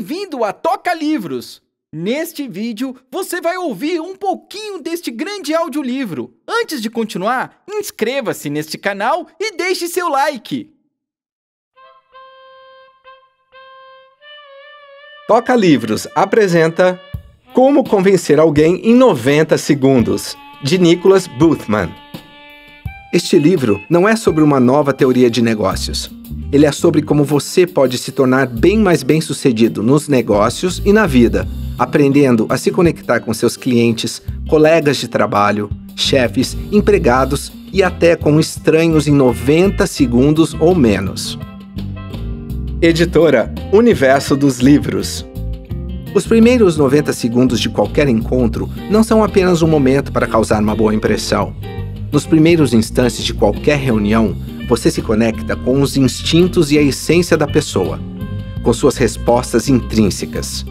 Bem-vindo a Toca Livros! Neste vídeo, você vai ouvir um pouquinho deste grande audiolivro. Antes de continuar, inscreva-se neste canal e deixe seu like! Toca Livros apresenta Como Convencer Alguém em 90 Segundos, de Nicholas Boothman. Este livro não é sobre uma nova teoria de negócios. Ele é sobre como você pode se tornar bem mais bem-sucedido nos negócios e na vida, aprendendo a se conectar com seus clientes, colegas de trabalho, chefes, empregados e até com estranhos em 90 segundos ou menos. Editora Universo dos Livros os primeiros 90 segundos de qualquer encontro não são apenas um momento para causar uma boa impressão. Nos primeiros instantes de qualquer reunião, você se conecta com os instintos e a essência da pessoa, com suas respostas intrínsecas.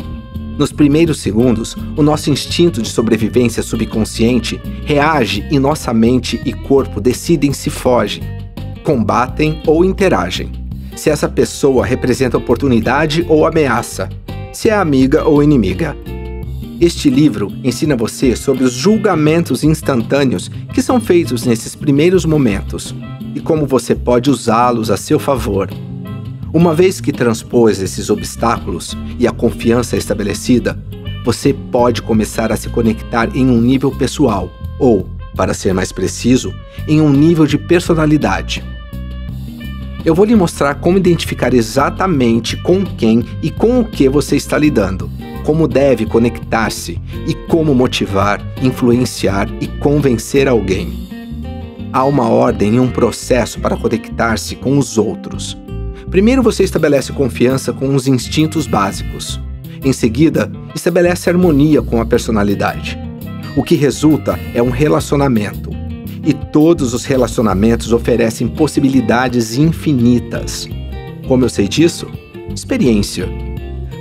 Nos primeiros segundos, o nosso instinto de sobrevivência subconsciente reage e nossa mente e corpo decidem se fogem, combatem ou interagem. Se essa pessoa representa oportunidade ou ameaça, se é amiga ou inimiga. Este livro ensina você sobre os julgamentos instantâneos que são feitos nesses primeiros momentos e como você pode usá-los a seu favor. Uma vez que transpôs esses obstáculos e a confiança é estabelecida, você pode começar a se conectar em um nível pessoal, ou, para ser mais preciso, em um nível de personalidade. Eu vou lhe mostrar como identificar exatamente com quem e com o que você está lidando como deve conectar-se e como motivar, influenciar e convencer alguém. Há uma ordem e um processo para conectar-se com os outros. Primeiro você estabelece confiança com os instintos básicos. Em seguida, estabelece harmonia com a personalidade. O que resulta é um relacionamento. E todos os relacionamentos oferecem possibilidades infinitas. Como eu sei disso? Experiência.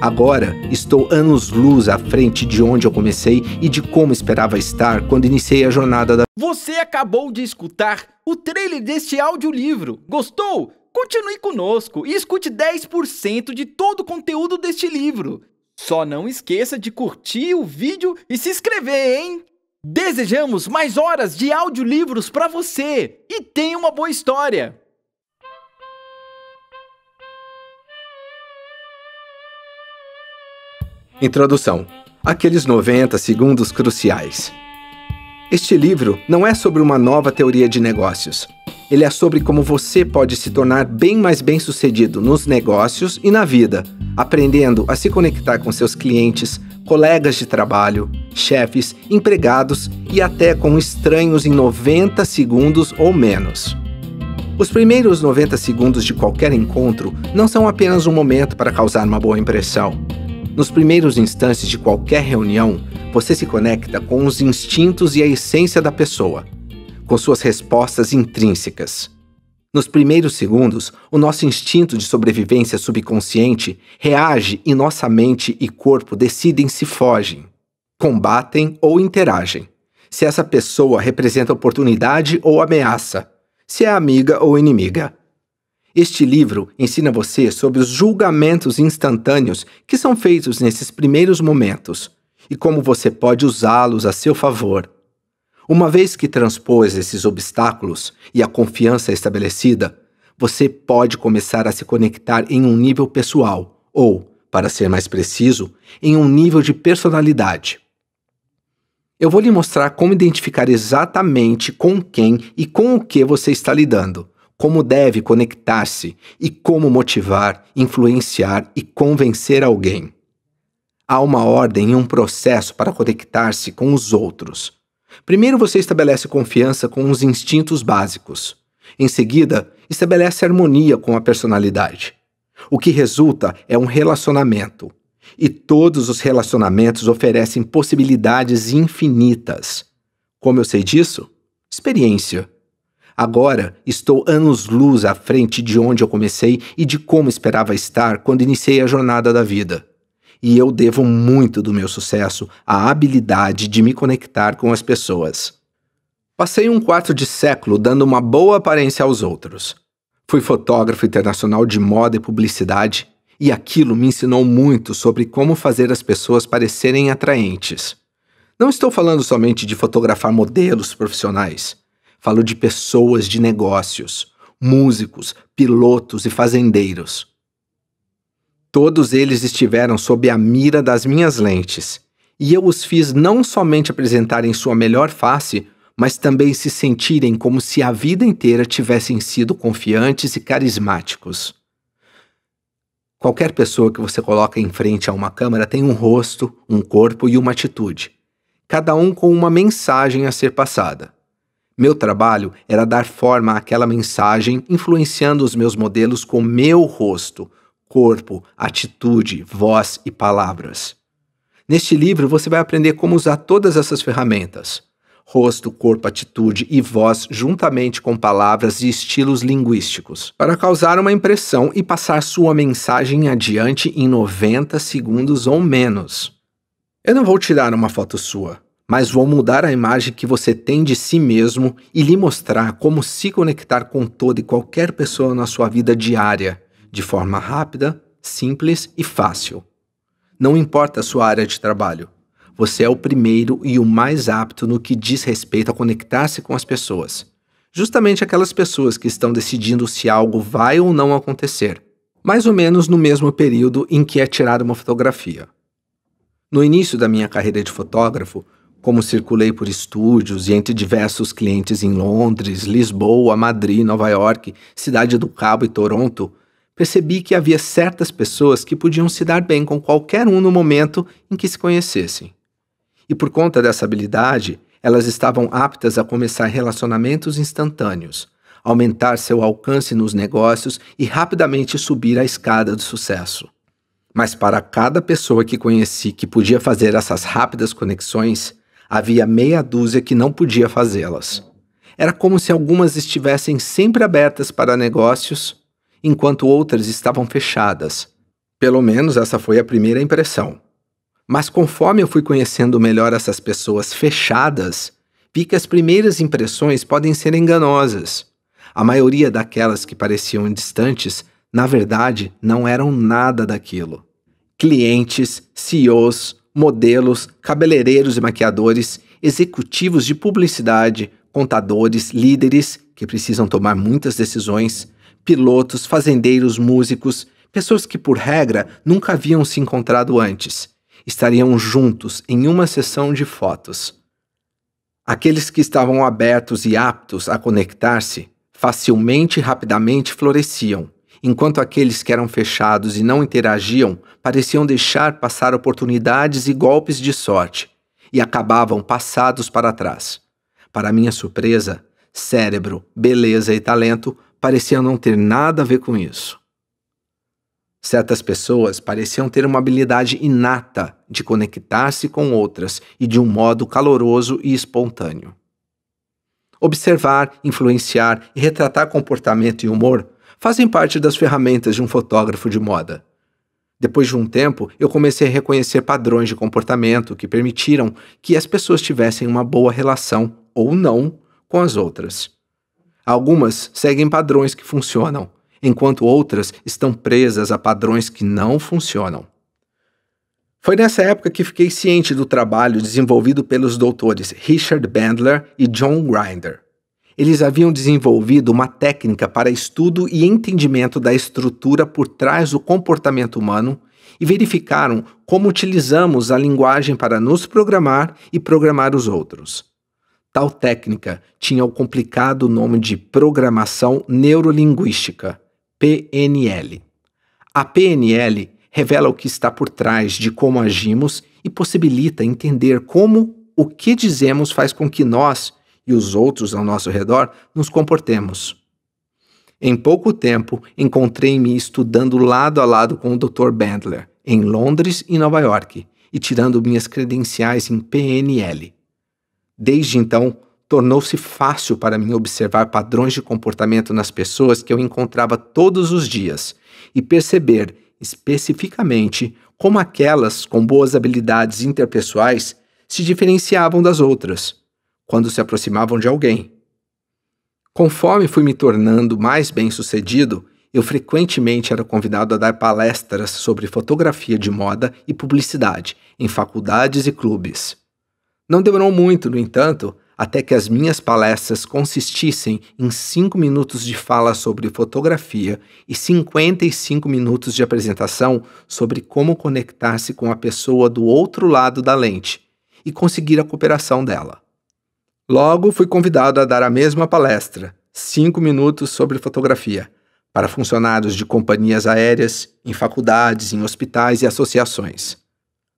Agora estou anos-luz à frente de onde eu comecei e de como esperava estar quando iniciei a jornada da. Você acabou de escutar o trailer deste audiolivro. Gostou? Continue conosco e escute 10% de todo o conteúdo deste livro. Só não esqueça de curtir o vídeo e se inscrever, hein? Desejamos mais horas de audiolivros para você e tenha uma boa história! Introdução: Aqueles 90 segundos cruciais. Este livro não é sobre uma nova teoria de negócios. Ele é sobre como você pode se tornar bem mais bem-sucedido nos negócios e na vida, aprendendo a se conectar com seus clientes, colegas de trabalho, chefes, empregados e até com estranhos em 90 segundos ou menos. Os primeiros 90 segundos de qualquer encontro não são apenas um momento para causar uma boa impressão nos primeiros instantes de qualquer reunião, você se conecta com os instintos e a essência da pessoa, com suas respostas intrínsecas. Nos primeiros segundos, o nosso instinto de sobrevivência subconsciente reage e nossa mente e corpo decidem se fogem, combatem ou interagem. Se essa pessoa representa oportunidade ou ameaça, se é amiga ou inimiga, este livro ensina você sobre os julgamentos instantâneos que são feitos nesses primeiros momentos e como você pode usá-los a seu favor. Uma vez que transpôs esses obstáculos e a confiança estabelecida, você pode começar a se conectar em um nível pessoal, ou, para ser mais preciso, em um nível de personalidade. Eu vou lhe mostrar como identificar exatamente com quem e com o que você está lidando, como deve conectar-se e como motivar, influenciar e convencer alguém. Há uma ordem e um processo para conectar-se com os outros. Primeiro você estabelece confiança com os instintos básicos. Em seguida, estabelece harmonia com a personalidade. O que resulta é um relacionamento. E todos os relacionamentos oferecem possibilidades infinitas. Como eu sei disso? Experiência. Agora estou anos-luz à frente de onde eu comecei e de como esperava estar quando iniciei a jornada da vida. E eu devo muito do meu sucesso à habilidade de me conectar com as pessoas. Passei um quarto de século dando uma boa aparência aos outros. Fui fotógrafo internacional de moda e publicidade, e aquilo me ensinou muito sobre como fazer as pessoas parecerem atraentes. Não estou falando somente de fotografar modelos profissionais. Falo de pessoas de negócios, músicos, pilotos e fazendeiros. Todos eles estiveram sob a mira das minhas lentes, e eu os fiz não somente apresentarem sua melhor face, mas também se sentirem como se a vida inteira tivessem sido confiantes e carismáticos. Qualquer pessoa que você coloca em frente a uma câmera tem um rosto, um corpo e uma atitude, cada um com uma mensagem a ser passada. Meu trabalho era dar forma àquela mensagem, influenciando os meus modelos com meu rosto, corpo, atitude, voz e palavras. Neste livro você vai aprender como usar todas essas ferramentas: rosto, corpo, atitude e voz, juntamente com palavras e estilos linguísticos, para causar uma impressão e passar sua mensagem adiante em 90 segundos ou menos. Eu não vou tirar uma foto sua, mas vou mudar a imagem que você tem de si mesmo e lhe mostrar como se conectar com toda e qualquer pessoa na sua vida diária, de forma rápida, simples e fácil. Não importa a sua área de trabalho, você é o primeiro e o mais apto no que diz respeito a conectar-se com as pessoas. Justamente aquelas pessoas que estão decidindo se algo vai ou não acontecer, mais ou menos no mesmo período em que é tirada uma fotografia. No início da minha carreira de fotógrafo, como circulei por estúdios e entre diversos clientes em Londres, Lisboa, Madrid, Nova York, Cidade do Cabo e Toronto, percebi que havia certas pessoas que podiam se dar bem com qualquer um no momento em que se conhecessem. E por conta dessa habilidade, elas estavam aptas a começar relacionamentos instantâneos, aumentar seu alcance nos negócios e rapidamente subir a escada do sucesso. Mas para cada pessoa que conheci que podia fazer essas rápidas conexões, havia meia dúzia que não podia fazê-las. Era como se algumas estivessem sempre abertas para negócios, enquanto outras estavam fechadas. Pelo menos essa foi a primeira impressão. Mas conforme eu fui conhecendo melhor essas pessoas fechadas, vi que as primeiras impressões podem ser enganosas. A maioria daquelas que pareciam distantes, na verdade, não eram nada daquilo. Clientes, CEOs, modelos, cabeleireiros e maquiadores, executivos de publicidade, contadores, líderes que precisam tomar muitas decisões, pilotos, fazendeiros, músicos, pessoas que por regra nunca haviam se encontrado antes, estariam juntos em uma sessão de fotos. Aqueles que estavam abertos e aptos a conectar-se facilmente e rapidamente floresciam, enquanto aqueles que eram fechados e não interagiam pareciam deixar passar oportunidades e golpes de sorte, e acabavam passados para trás. Para minha surpresa, cérebro, beleza e talento pareciam não ter nada a ver com isso. Certas pessoas pareciam ter uma habilidade inata de conectar-se com outras e de um modo caloroso e espontâneo. Observar, influenciar e retratar comportamento e humor fazem parte das ferramentas de um fotógrafo de moda. Depois de um tempo, eu comecei a reconhecer padrões de comportamento que permitiram que as pessoas tivessem uma boa relação, ou não, com as outras. Algumas seguem padrões que funcionam, enquanto outras estão presas a padrões que não funcionam. Foi nessa época que fiquei ciente do trabalho desenvolvido pelos doutores Richard Bandler e John Grinder. Eles haviam desenvolvido uma técnica para estudo e entendimento da estrutura por trás do comportamento humano e verificaram como utilizamos a linguagem para nos programar e programar os outros. Tal técnica tinha o complicado nome de Programação Neurolinguística, PNL. A PNL revela o que está por trás de como agimos e possibilita entender como o que dizemos faz com que nós e os outros ao nosso redor nos comportemos. Em pouco tempo, encontrei-me estudando lado a lado com o Dr. Bandler, em Londres e Nova York, e tirando minhas credenciais em PNL. Desde então, tornou-se fácil para mim observar padrões de comportamento nas pessoas que eu encontrava todos os dias e perceber, especificamente, como aquelas com boas habilidades interpessoais se diferenciavam das outras quando se aproximavam de alguém. Conforme fui me tornando mais bem-sucedido, eu frequentemente era convidado a dar palestras sobre fotografia de moda e publicidade em faculdades e clubes. Não demorou muito, no entanto, até que as minhas palestras consistissem em 5 minutos de fala sobre fotografia e 55 minutos de apresentação sobre como conectar-se com a pessoa do outro lado da lente e conseguir a cooperação dela. Logo, fui convidado a dar a mesma palestra, cinco minutos sobre fotografia, para funcionários de companhias aéreas, em faculdades, em hospitais e associações.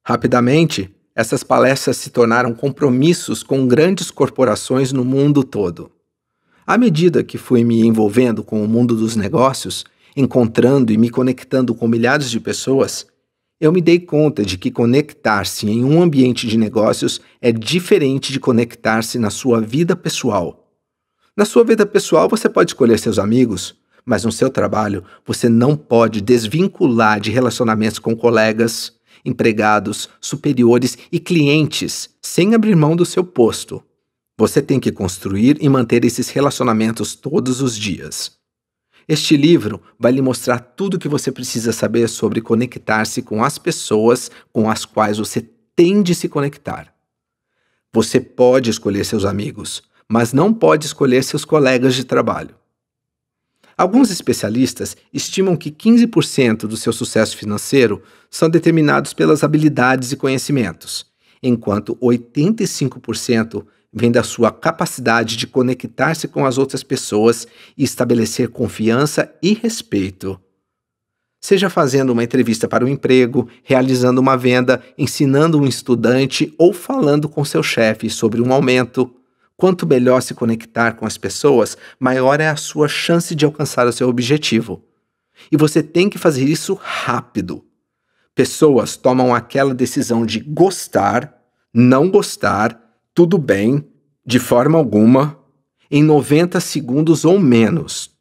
Rapidamente, essas palestras se tornaram compromissos com grandes corporações no mundo todo. À medida que fui me envolvendo com o mundo dos negócios, encontrando e me conectando com milhares de pessoas, eu me dei conta de que conectar-se em um ambiente de negócios é diferente de conectar-se na sua vida pessoal. Na sua vida pessoal, você pode escolher seus amigos, mas no seu trabalho, você não pode desvincular de relacionamentos com colegas, empregados, superiores e clientes sem abrir mão do seu posto. Você tem que construir e manter esses relacionamentos todos os dias. Este livro vai lhe mostrar tudo o que você precisa saber sobre conectar-se com as pessoas com as quais você tem de se conectar. Você pode escolher seus amigos, mas não pode escolher seus colegas de trabalho. Alguns especialistas estimam que 15% do seu sucesso financeiro são determinados pelas habilidades e conhecimentos, enquanto 85% vem da sua capacidade de conectar-se com as outras pessoas e estabelecer confiança e respeito. Seja fazendo uma entrevista para um emprego, realizando uma venda, ensinando um estudante ou falando com seu chefe sobre um aumento. Quanto melhor se conectar com as pessoas, maior é a sua chance de alcançar o seu objetivo. E você tem que fazer isso rápido. Pessoas tomam aquela decisão de gostar, não gostar, tudo bem, de forma alguma, em 90 segundos ou menos.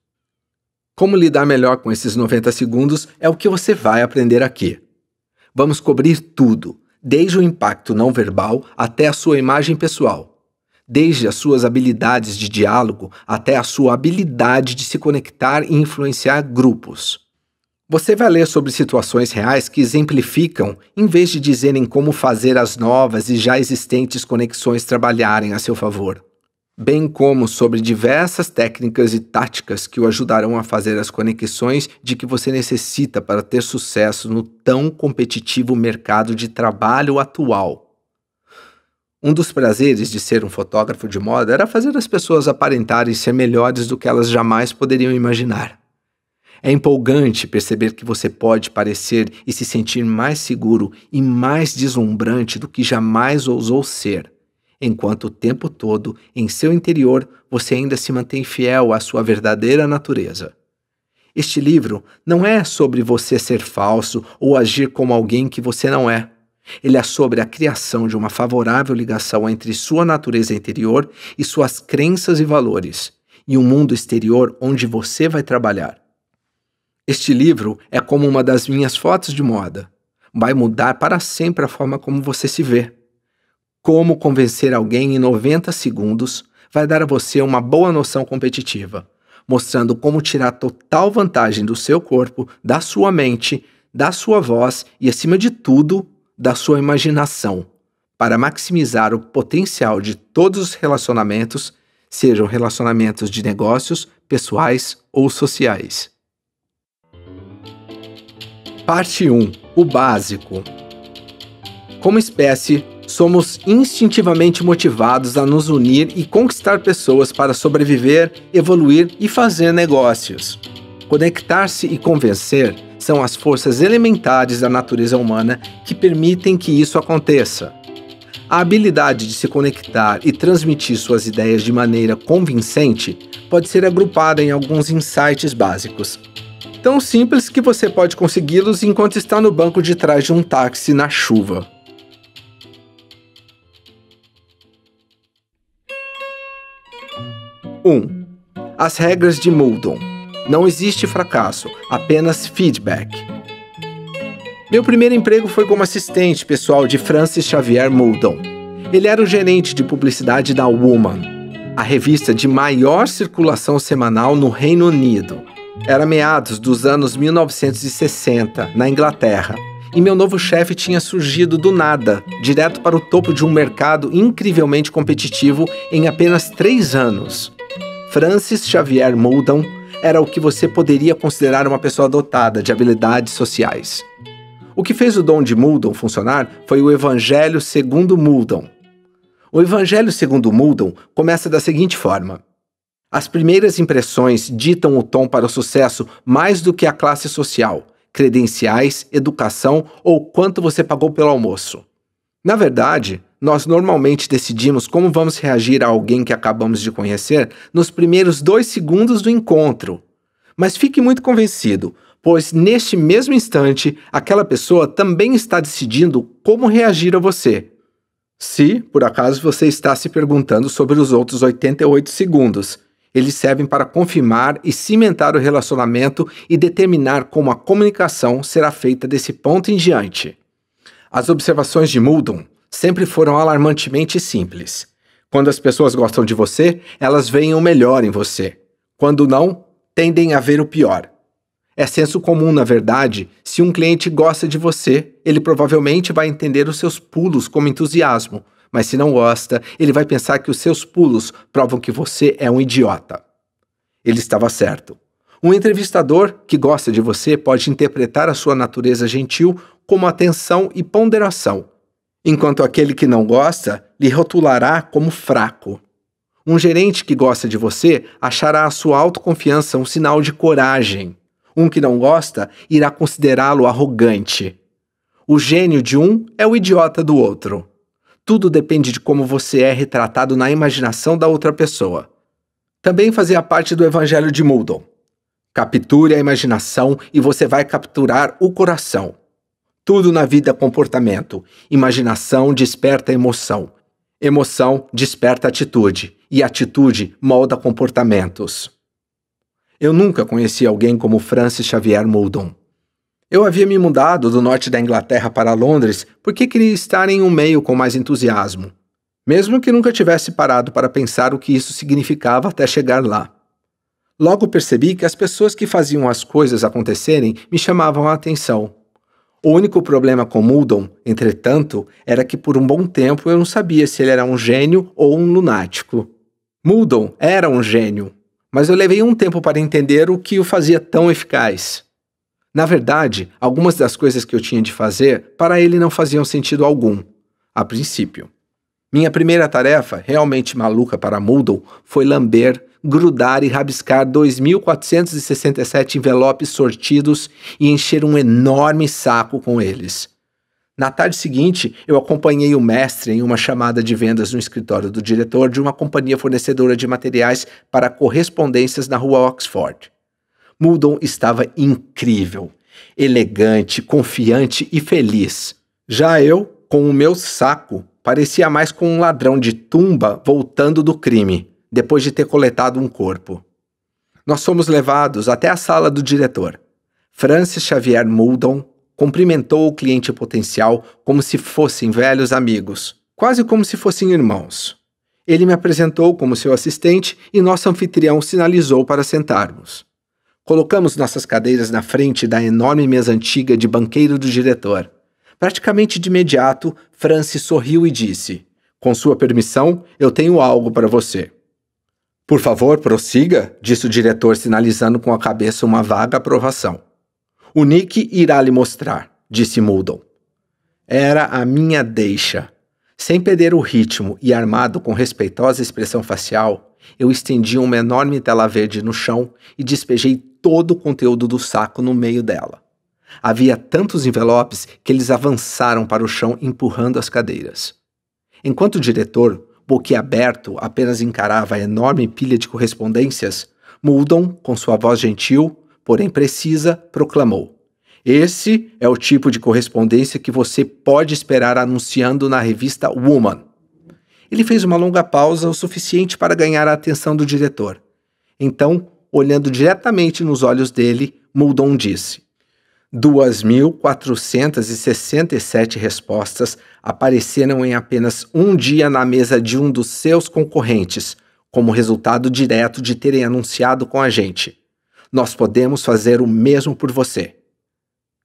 Como lidar melhor com esses 90 segundos é o que você vai aprender aqui. Vamos cobrir tudo, desde o impacto não verbal até a sua imagem pessoal, desde as suas habilidades de diálogo até a sua habilidade de se conectar e influenciar grupos. Você vai ler sobre situações reais que exemplificam, em vez de dizerem como fazer as novas e já existentes conexões trabalharem a seu favor, bem como sobre diversas técnicas e táticas que o ajudarão a fazer as conexões de que você necessita para ter sucesso no tão competitivo mercado de trabalho atual. Um dos prazeres de ser um fotógrafo de moda era fazer as pessoas aparentarem ser melhores do que elas jamais poderiam imaginar. É empolgante perceber que você pode parecer e se sentir mais seguro e mais deslumbrante do que jamais ousou ser, enquanto o tempo todo, em seu interior, você ainda se mantém fiel à sua verdadeira natureza. Este livro não é sobre você ser falso ou agir como alguém que você não é. Ele é sobre a criação de uma favorável ligação entre sua natureza interior e suas crenças e valores, e um mundo exterior onde você vai trabalhar. Este livro é como uma das minhas fotos de moda. Vai mudar para sempre a forma como você se vê. Como convencer alguém em 90 segundos vai dar a você uma boa noção competitiva, mostrando como tirar total vantagem do seu corpo, da sua mente, da sua voz e, acima de tudo, da sua imaginação, para maximizar o potencial de todos os relacionamentos, sejam relacionamentos de negócios, pessoais ou sociais. Parte 1 O básico. Como espécie, somos instintivamente motivados a nos unir e conquistar pessoas para sobreviver, evoluir e fazer negócios. Conectar-se e convencer são as forças elementares da natureza humana que permitem que isso aconteça. A habilidade de se conectar e transmitir suas ideias de maneira convincente pode ser agrupada em alguns insights básicos tão simples que você pode consegui-los enquanto está no banco de trás de um táxi na chuva. Um, as regras de Muldoon. Não existe fracasso, apenas feedback. Meu primeiro emprego foi como assistente pessoal de Francis Xavier Muldoon. Ele era o gerente de publicidade da Woman, a revista de maior circulação semanal no Reino Unido. Era meados dos anos 1960, na Inglaterra. E meu novo chefe tinha surgido do nada, direto para o topo de um mercado incrivelmente competitivo em apenas três anos. Francis Xavier Muldoon era o que você poderia considerar uma pessoa dotada de habilidades sociais. O que fez o dom de Muldoon funcionar foi o Evangelho segundo Muldoon. O Evangelho segundo Muldoon começa da seguinte forma: as primeiras impressões ditam o tom para o sucesso mais do que a classe social, credenciais, educação ou quanto você pagou pelo almoço. Na verdade, nós normalmente decidimos como vamos reagir a alguém que acabamos de conhecer nos primeiros dois segundos do encontro. Mas fique muito convencido, pois neste mesmo instante, aquela pessoa também está decidindo como reagir a você. Se, por acaso, você está se perguntando sobre os outros 88 segundos, eles servem para confirmar e cimentar o relacionamento e determinar como a comunicação será feita desse ponto em diante. As observações de Muldoon sempre foram alarmantemente simples. Quando as pessoas gostam de você, elas veem o melhor em você. Quando não, tendem a ver o pior. É senso comum, na verdade, se um cliente gosta de você, ele provavelmente vai entender os seus pulos como entusiasmo, mas se não gosta, ele vai pensar que os seus pulos provam que você é um idiota. Ele estava certo. Um entrevistador que gosta de você pode interpretar a sua natureza gentil como atenção e ponderação, enquanto aquele que não gosta lhe rotulará como fraco. Um gerente que gosta de você achará a sua autoconfiança um sinal de coragem. Um que não gosta irá considerá-lo arrogante. O gênio de um é o idiota do outro. Tudo depende de como você é retratado na imaginação da outra pessoa. Também fazia parte do Evangelho de Muldoon. Capture a imaginação e você vai capturar o coração. Tudo na vida é comportamento. Imaginação desperta emoção. Emoção desperta atitude. E atitude molda comportamentos. Eu nunca conheci alguém como Francis Xavier Muldoon. Eu havia me mudado do norte da Inglaterra para Londres porque queria estar em um meio com mais entusiasmo, mesmo que nunca tivesse parado para pensar o que isso significava até chegar lá. Logo percebi que as pessoas que faziam as coisas acontecerem me chamavam a atenção. O único problema com Muldon, entretanto, era que por um bom tempo eu não sabia se ele era um gênio ou um lunático. Muldon era um gênio, mas eu levei um tempo para entender o que o fazia tão eficaz. Na verdade, algumas das coisas que eu tinha de fazer para ele não faziam sentido algum, a princípio. Minha primeira tarefa, realmente maluca para Moodle, foi lamber, grudar e rabiscar 2.467 envelopes sortidos e encher um enorme saco com eles. Na tarde seguinte, eu acompanhei o mestre em uma chamada de vendas no escritório do diretor de uma companhia fornecedora de materiais para correspondências na rua Oxford. Muldon estava incrível, elegante, confiante e feliz. Já eu, com o meu saco, parecia mais com um ladrão de tumba voltando do crime, depois de ter coletado um corpo. Nós fomos levados até a sala do diretor. Francis Xavier Muldon cumprimentou o cliente potencial como se fossem velhos amigos, quase como se fossem irmãos. Ele me apresentou como seu assistente e nosso anfitrião sinalizou para sentarmos. Colocamos nossas cadeiras na frente da enorme mesa antiga de banqueiro do diretor. Praticamente de imediato, Francis sorriu e disse: Com sua permissão, eu tenho algo para você. Por favor, prossiga, disse o diretor, sinalizando com a cabeça uma vaga aprovação. O Nick irá lhe mostrar, disse Moodle. Era a minha deixa. Sem perder o ritmo e armado com respeitosa expressão facial, eu estendi uma enorme tela verde no chão e despejei todo o conteúdo do saco no meio dela. Havia tantos envelopes que eles avançaram para o chão empurrando as cadeiras. Enquanto o diretor, boquiaberto, apenas encarava a enorme pilha de correspondências, Muldon, com sua voz gentil, porém precisa, proclamou: Esse é o tipo de correspondência que você pode esperar anunciando na revista Woman. Ele fez uma longa pausa o suficiente para ganhar a atenção do diretor. Então, olhando diretamente nos olhos dele, Muldoon disse: 2.467 respostas apareceram em apenas um dia na mesa de um dos seus concorrentes, como resultado direto de terem anunciado com a gente. Nós podemos fazer o mesmo por você.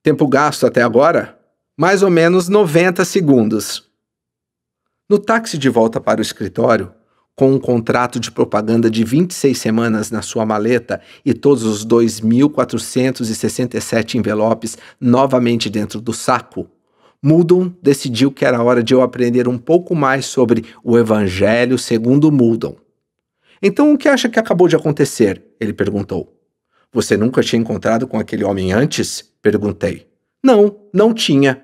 Tempo gasto até agora? Mais ou menos 90 segundos. No táxi de volta para o escritório, com um contrato de propaganda de 26 semanas na sua maleta e todos os 2.467 envelopes novamente dentro do saco, Muldon decidiu que era hora de eu aprender um pouco mais sobre o Evangelho segundo Muldon. Então, o que acha que acabou de acontecer? Ele perguntou. Você nunca tinha encontrado com aquele homem antes? Perguntei. Não, não tinha.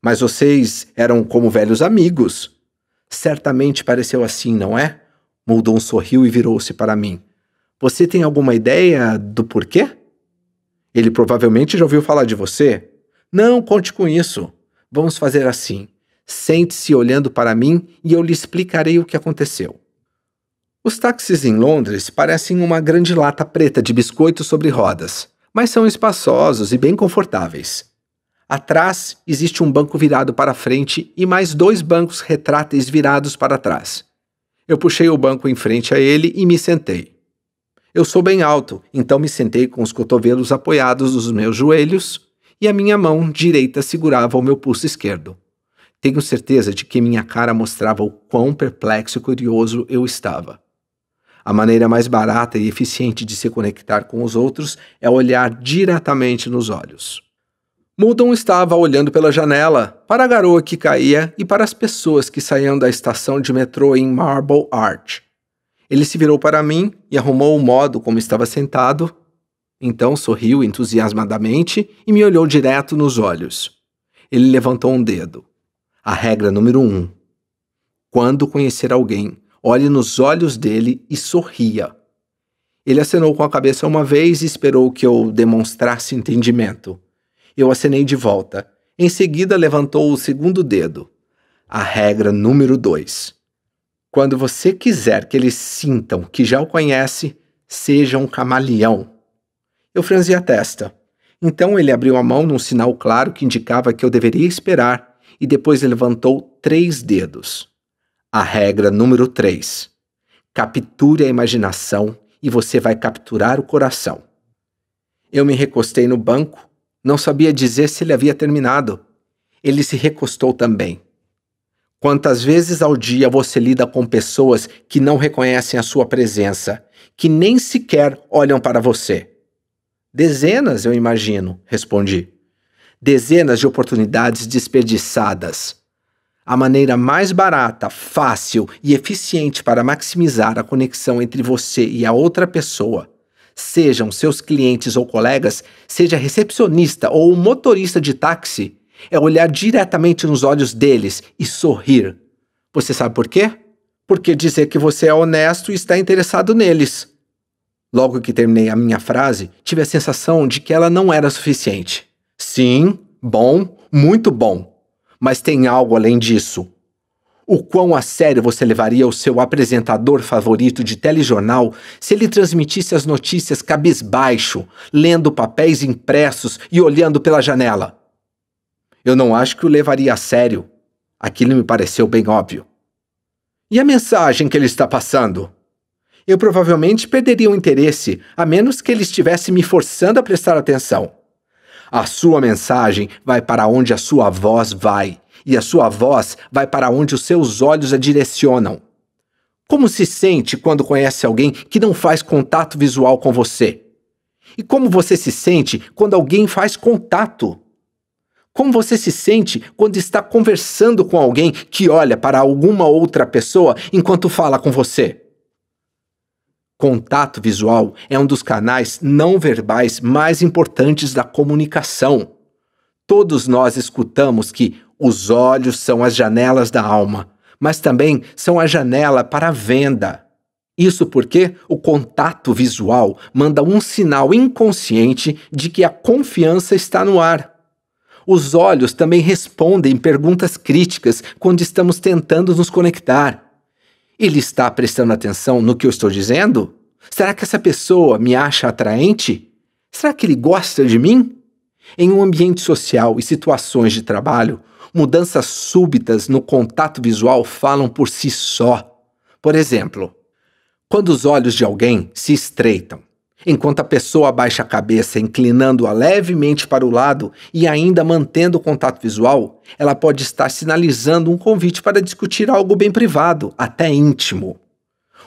Mas vocês eram como velhos amigos, Certamente pareceu assim, não é? Muldoon sorriu e virou-se para mim. Você tem alguma ideia do porquê? Ele provavelmente já ouviu falar de você. Não conte com isso. Vamos fazer assim. Sente-se olhando para mim e eu lhe explicarei o que aconteceu. Os táxis em Londres parecem uma grande lata preta de biscoito sobre rodas, mas são espaçosos e bem confortáveis. Atrás existe um banco virado para frente e mais dois bancos retráteis virados para trás. Eu puxei o banco em frente a ele e me sentei. Eu sou bem alto, então me sentei com os cotovelos apoiados nos meus joelhos e a minha mão direita segurava o meu pulso esquerdo. Tenho certeza de que minha cara mostrava o quão perplexo e curioso eu estava. A maneira mais barata e eficiente de se conectar com os outros é olhar diretamente nos olhos. Moulton estava olhando pela janela, para a garoa que caía e para as pessoas que saíam da estação de metrô em Marble Arch. Ele se virou para mim e arrumou o modo como estava sentado. Então sorriu entusiasmadamente e me olhou direto nos olhos. Ele levantou um dedo. A regra número um. Quando conhecer alguém, olhe nos olhos dele e sorria. Ele acenou com a cabeça uma vez e esperou que eu demonstrasse entendimento. Eu acenei de volta. Em seguida, levantou o segundo dedo. A regra número 2. Quando você quiser que eles sintam que já o conhece, seja um camaleão. Eu franzi a testa. Então ele abriu a mão num sinal claro que indicava que eu deveria esperar e depois levantou três dedos. A regra número 3. Capture a imaginação e você vai capturar o coração. Eu me recostei no banco não sabia dizer se ele havia terminado. Ele se recostou também. Quantas vezes ao dia você lida com pessoas que não reconhecem a sua presença, que nem sequer olham para você? Dezenas, eu imagino, respondi. Dezenas de oportunidades desperdiçadas. A maneira mais barata, fácil e eficiente para maximizar a conexão entre você e a outra pessoa sejam seus clientes ou colegas, seja recepcionista ou motorista de táxi, é olhar diretamente nos olhos deles e sorrir. Você sabe por quê? Porque dizer que você é honesto e está interessado neles. Logo que terminei a minha frase, tive a sensação de que ela não era suficiente. Sim, bom, muito bom. Mas tem algo além disso. O quão a sério você levaria o seu apresentador favorito de telejornal se ele transmitisse as notícias cabisbaixo, lendo papéis impressos e olhando pela janela? Eu não acho que o levaria a sério. Aquilo me pareceu bem óbvio. E a mensagem que ele está passando? Eu provavelmente perderia o interesse, a menos que ele estivesse me forçando a prestar atenção. A sua mensagem vai para onde a sua voz vai e a sua voz vai para onde os seus olhos a direcionam. Como se sente quando conhece alguém que não faz contato visual com você? E como você se sente quando alguém faz contato? Como você se sente quando está conversando com alguém que olha para alguma outra pessoa enquanto fala com você? Contato visual é um dos canais não verbais mais importantes da comunicação. Todos nós escutamos que os olhos são as janelas da alma, mas também são a janela para a venda. Isso porque o contato visual manda um sinal inconsciente de que a confiança está no ar. Os olhos também respondem perguntas críticas quando estamos tentando nos conectar. Ele está prestando atenção no que eu estou dizendo? Será que essa pessoa me acha atraente? Será que ele gosta de mim? Em um ambiente social e situações de trabalho, Mudanças súbitas no contato visual falam por si só. Por exemplo, quando os olhos de alguém se estreitam, enquanto a pessoa abaixa a cabeça, inclinando-a levemente para o lado e ainda mantendo o contato visual, ela pode estar sinalizando um convite para discutir algo bem privado, até íntimo.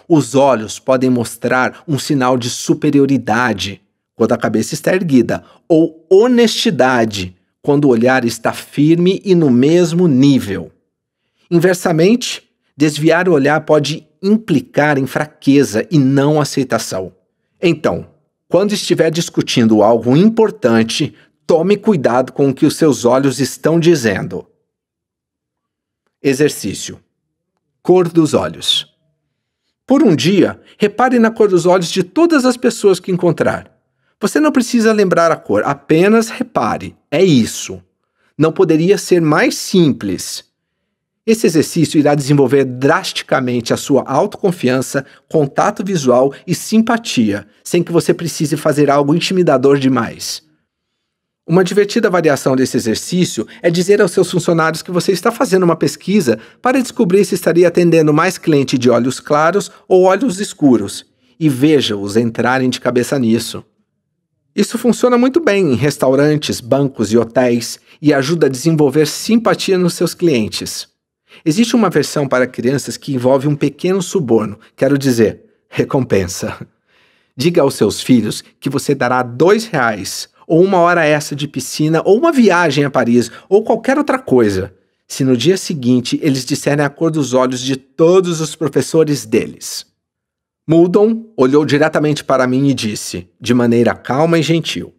Os olhos podem mostrar um sinal de superioridade, quando a cabeça está erguida, ou honestidade, quando o olhar está firme e no mesmo nível. Inversamente, desviar o olhar pode implicar em fraqueza e não aceitação. Então, quando estiver discutindo algo importante, tome cuidado com o que os seus olhos estão dizendo. Exercício: Cor dos olhos. Por um dia, repare na cor dos olhos de todas as pessoas que encontrar. Você não precisa lembrar a cor, apenas repare. É isso. Não poderia ser mais simples. Esse exercício irá desenvolver drasticamente a sua autoconfiança, contato visual e simpatia, sem que você precise fazer algo intimidador demais. Uma divertida variação desse exercício é dizer aos seus funcionários que você está fazendo uma pesquisa para descobrir se estaria atendendo mais cliente de olhos claros ou olhos escuros, e veja-os entrarem de cabeça nisso. Isso funciona muito bem em restaurantes, bancos e hotéis e ajuda a desenvolver simpatia nos seus clientes. Existe uma versão para crianças que envolve um pequeno suborno, quero dizer, recompensa. Diga aos seus filhos que você dará dois reais, ou uma hora extra de piscina, ou uma viagem a Paris, ou qualquer outra coisa, se no dia seguinte eles disserem a cor dos olhos de todos os professores deles. Muldon olhou diretamente para mim e disse, de maneira calma e gentil: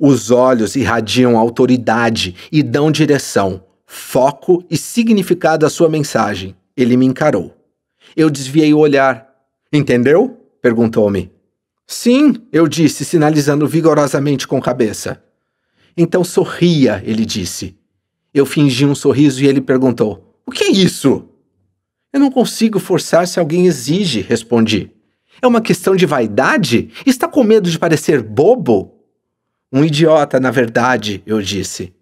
Os olhos irradiam autoridade e dão direção, foco e significado à sua mensagem. Ele me encarou. Eu desviei o olhar. Entendeu? perguntou-me. Sim, eu disse, sinalizando vigorosamente com a cabeça. Então sorria, ele disse. Eu fingi um sorriso e ele perguntou: O que é isso? Eu não consigo forçar se alguém exige, respondi. É uma questão de vaidade? Está com medo de parecer bobo? Um idiota, na verdade, eu disse.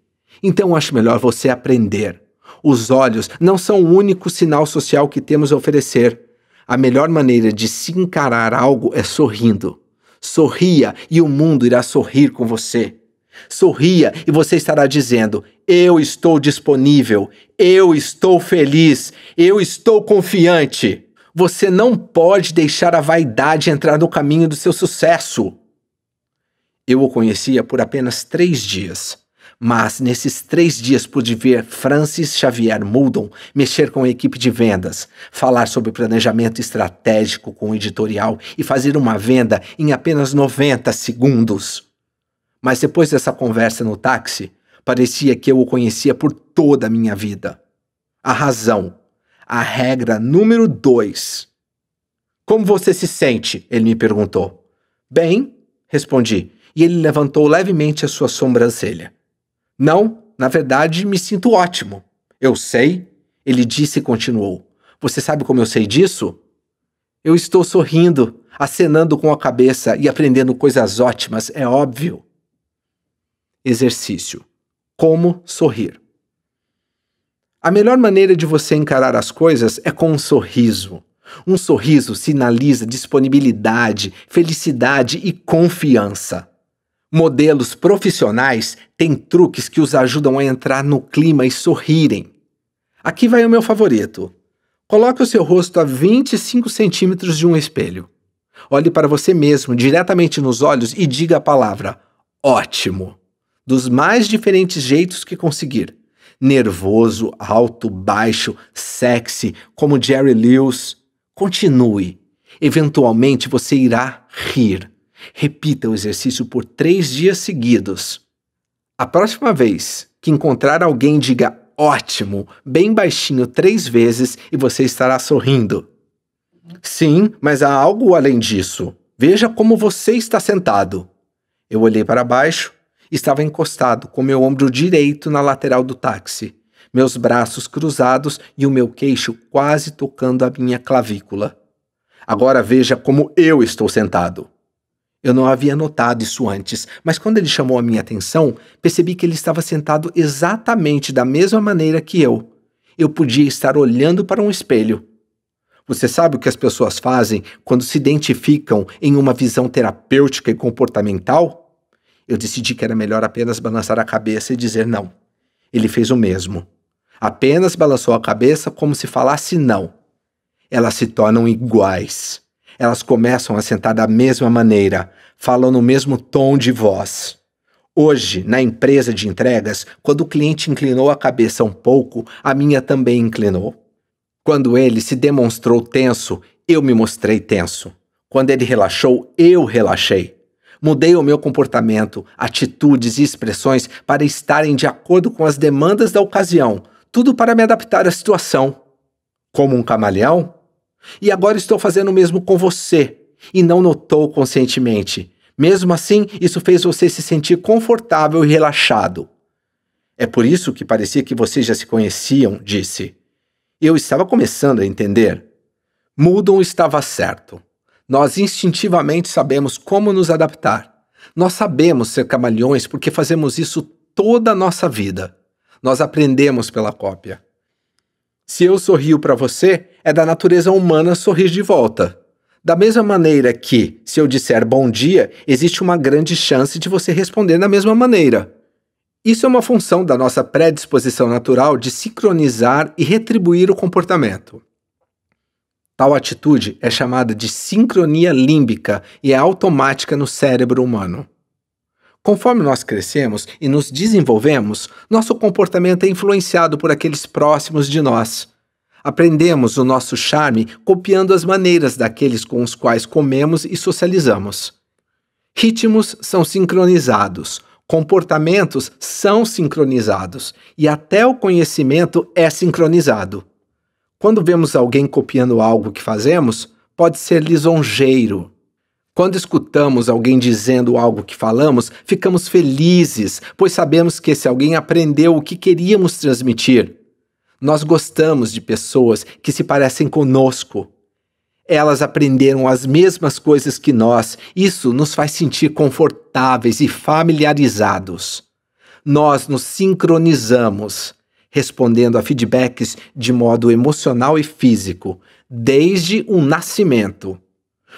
Então acho melhor você aprender. Os olhos não são o único sinal social que temos a oferecer. A melhor maneira de se encarar algo é sorrindo. Sorria e o mundo irá sorrir com você. Sorria e você estará dizendo: Eu estou disponível, eu estou feliz, eu estou confiante. Você não pode deixar a vaidade entrar no caminho do seu sucesso. Eu o conhecia por apenas três dias. Mas nesses três dias pude ver Francis Xavier Muldon mexer com a equipe de vendas, falar sobre planejamento estratégico com o editorial e fazer uma venda em apenas 90 segundos. Mas depois dessa conversa no táxi, parecia que eu o conhecia por toda a minha vida. A razão, a regra número 2. Como você se sente? Ele me perguntou. Bem, respondi, e ele levantou levemente a sua sobrancelha. Não, na verdade, me sinto ótimo. Eu sei, ele disse e continuou. Você sabe como eu sei disso? Eu estou sorrindo, acenando com a cabeça e aprendendo coisas ótimas, é óbvio. Exercício: Como sorrir. A melhor maneira de você encarar as coisas é com um sorriso. Um sorriso sinaliza disponibilidade, felicidade e confiança. Modelos profissionais têm truques que os ajudam a entrar no clima e sorrirem. Aqui vai o meu favorito. Coloque o seu rosto a 25 centímetros de um espelho. Olhe para você mesmo diretamente nos olhos e diga a palavra ótimo, dos mais diferentes jeitos que conseguir nervoso, alto, baixo, sexy, como Jerry Lewis. Continue. Eventualmente você irá rir. Repita o exercício por três dias seguidos. A próxima vez que encontrar alguém, diga ótimo, bem baixinho três vezes e você estará sorrindo. Sim, mas há algo além disso. Veja como você está sentado. Eu olhei para baixo Estava encostado, com meu ombro direito na lateral do táxi, meus braços cruzados e o meu queixo quase tocando a minha clavícula. Agora veja como eu estou sentado. Eu não havia notado isso antes, mas quando ele chamou a minha atenção, percebi que ele estava sentado exatamente da mesma maneira que eu. Eu podia estar olhando para um espelho. Você sabe o que as pessoas fazem quando se identificam em uma visão terapêutica e comportamental? Eu decidi que era melhor apenas balançar a cabeça e dizer não. Ele fez o mesmo. Apenas balançou a cabeça como se falasse não. Elas se tornam iguais. Elas começam a sentar da mesma maneira, falam no mesmo tom de voz. Hoje, na empresa de entregas, quando o cliente inclinou a cabeça um pouco, a minha também inclinou. Quando ele se demonstrou tenso, eu me mostrei tenso. Quando ele relaxou, eu relaxei. Mudei o meu comportamento, atitudes e expressões para estarem de acordo com as demandas da ocasião, tudo para me adaptar à situação. Como um camaleão? E agora estou fazendo o mesmo com você, e não notou conscientemente. Mesmo assim, isso fez você se sentir confortável e relaxado. É por isso que parecia que vocês já se conheciam, disse. Eu estava começando a entender. Mudam estava certo. Nós instintivamente sabemos como nos adaptar. Nós sabemos ser camaleões porque fazemos isso toda a nossa vida. Nós aprendemos pela cópia. Se eu sorrio para você, é da natureza humana sorrir de volta. Da mesma maneira que, se eu disser bom dia, existe uma grande chance de você responder da mesma maneira. Isso é uma função da nossa predisposição natural de sincronizar e retribuir o comportamento. Tal atitude é chamada de sincronia límbica e é automática no cérebro humano. Conforme nós crescemos e nos desenvolvemos, nosso comportamento é influenciado por aqueles próximos de nós. Aprendemos o nosso charme copiando as maneiras daqueles com os quais comemos e socializamos. Ritmos são sincronizados, comportamentos são sincronizados e até o conhecimento é sincronizado. Quando vemos alguém copiando algo que fazemos, pode ser lisonjeiro. Quando escutamos alguém dizendo algo que falamos, ficamos felizes, pois sabemos que esse alguém aprendeu o que queríamos transmitir. Nós gostamos de pessoas que se parecem conosco. Elas aprenderam as mesmas coisas que nós, isso nos faz sentir confortáveis e familiarizados. Nós nos sincronizamos respondendo a feedbacks de modo emocional e físico, desde o nascimento.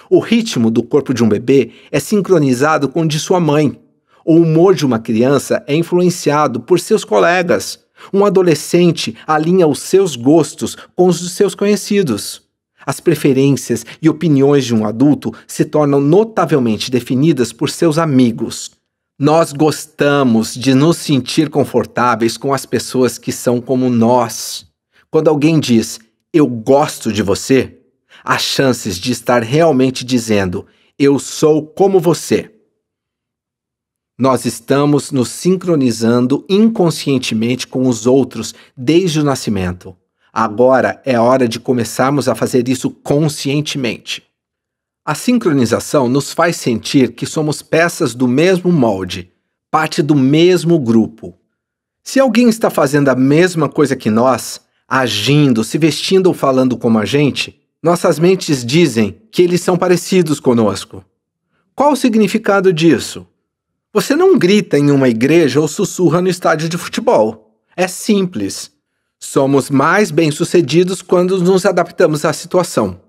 O ritmo do corpo de um bebê é sincronizado com o de sua mãe. O humor de uma criança é influenciado por seus colegas. Um adolescente alinha os seus gostos com os dos seus conhecidos. As preferências e opiniões de um adulto se tornam notavelmente definidas por seus amigos. Nós gostamos de nos sentir confortáveis com as pessoas que são como nós. Quando alguém diz eu gosto de você, há chances de estar realmente dizendo eu sou como você. Nós estamos nos sincronizando inconscientemente com os outros desde o nascimento. Agora é hora de começarmos a fazer isso conscientemente. A sincronização nos faz sentir que somos peças do mesmo molde, parte do mesmo grupo. Se alguém está fazendo a mesma coisa que nós, agindo, se vestindo ou falando como a gente, nossas mentes dizem que eles são parecidos conosco. Qual o significado disso? Você não grita em uma igreja ou sussurra no estádio de futebol. É simples. Somos mais bem-sucedidos quando nos adaptamos à situação.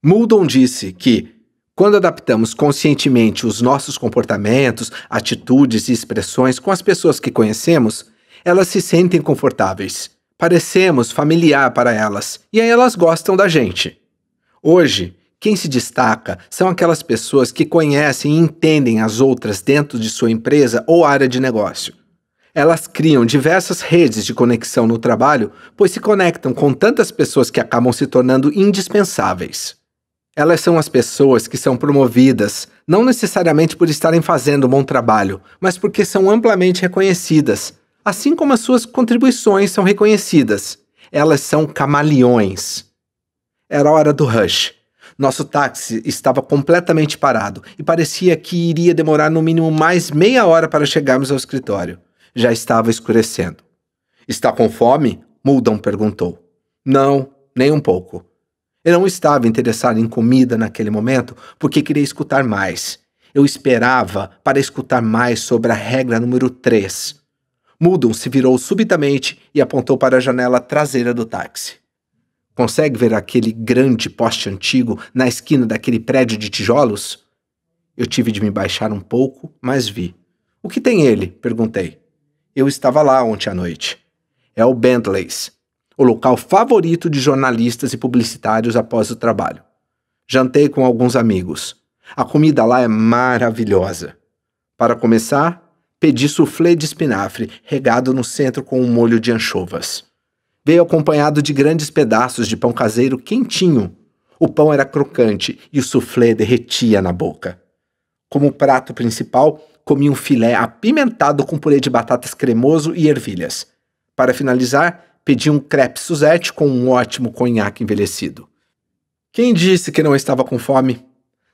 Muldon disse que, quando adaptamos conscientemente os nossos comportamentos, atitudes e expressões com as pessoas que conhecemos, elas se sentem confortáveis. Parecemos familiar para elas e aí elas gostam da gente. Hoje, quem se destaca são aquelas pessoas que conhecem e entendem as outras dentro de sua empresa ou área de negócio. Elas criam diversas redes de conexão no trabalho, pois se conectam com tantas pessoas que acabam se tornando indispensáveis. Elas são as pessoas que são promovidas, não necessariamente por estarem fazendo um bom trabalho, mas porque são amplamente reconhecidas, assim como as suas contribuições são reconhecidas. Elas são camaleões. Era hora do rush. Nosso táxi estava completamente parado e parecia que iria demorar no mínimo mais meia hora para chegarmos ao escritório. Já estava escurecendo. Está com fome? Muldon perguntou. Não, nem um pouco. Eu não estava interessado em comida naquele momento porque queria escutar mais. Eu esperava para escutar mais sobre a regra número 3. Mudon se virou subitamente e apontou para a janela traseira do táxi. Consegue ver aquele grande poste antigo na esquina daquele prédio de tijolos? Eu tive de me baixar um pouco, mas vi. O que tem ele? perguntei. Eu estava lá ontem à noite. É o Bentley's, o local favorito de jornalistas e publicitários após o trabalho. Jantei com alguns amigos. A comida lá é maravilhosa. Para começar, pedi soufflé de espinafre, regado no centro com um molho de anchovas. Veio acompanhado de grandes pedaços de pão caseiro quentinho. O pão era crocante e o soufflé derretia na boca. Como prato principal, comi um filé apimentado com purê de batatas cremoso e ervilhas. Para finalizar, pedi um crepe Suzette com um ótimo conhaque envelhecido. Quem disse que não estava com fome?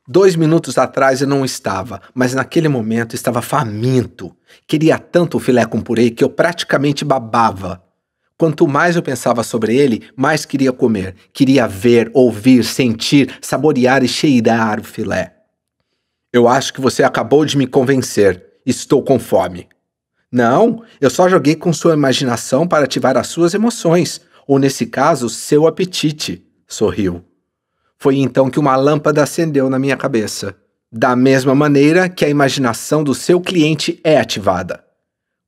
Dois minutos atrás eu não estava, mas naquele momento estava faminto. Queria tanto o filé com purê que eu praticamente babava. Quanto mais eu pensava sobre ele, mais queria comer. Queria ver, ouvir, sentir, saborear e cheirar o filé. Eu acho que você acabou de me convencer. Estou com fome. Não, eu só joguei com sua imaginação para ativar as suas emoções, ou nesse caso, seu apetite, sorriu. Foi então que uma lâmpada acendeu na minha cabeça. Da mesma maneira que a imaginação do seu cliente é ativada.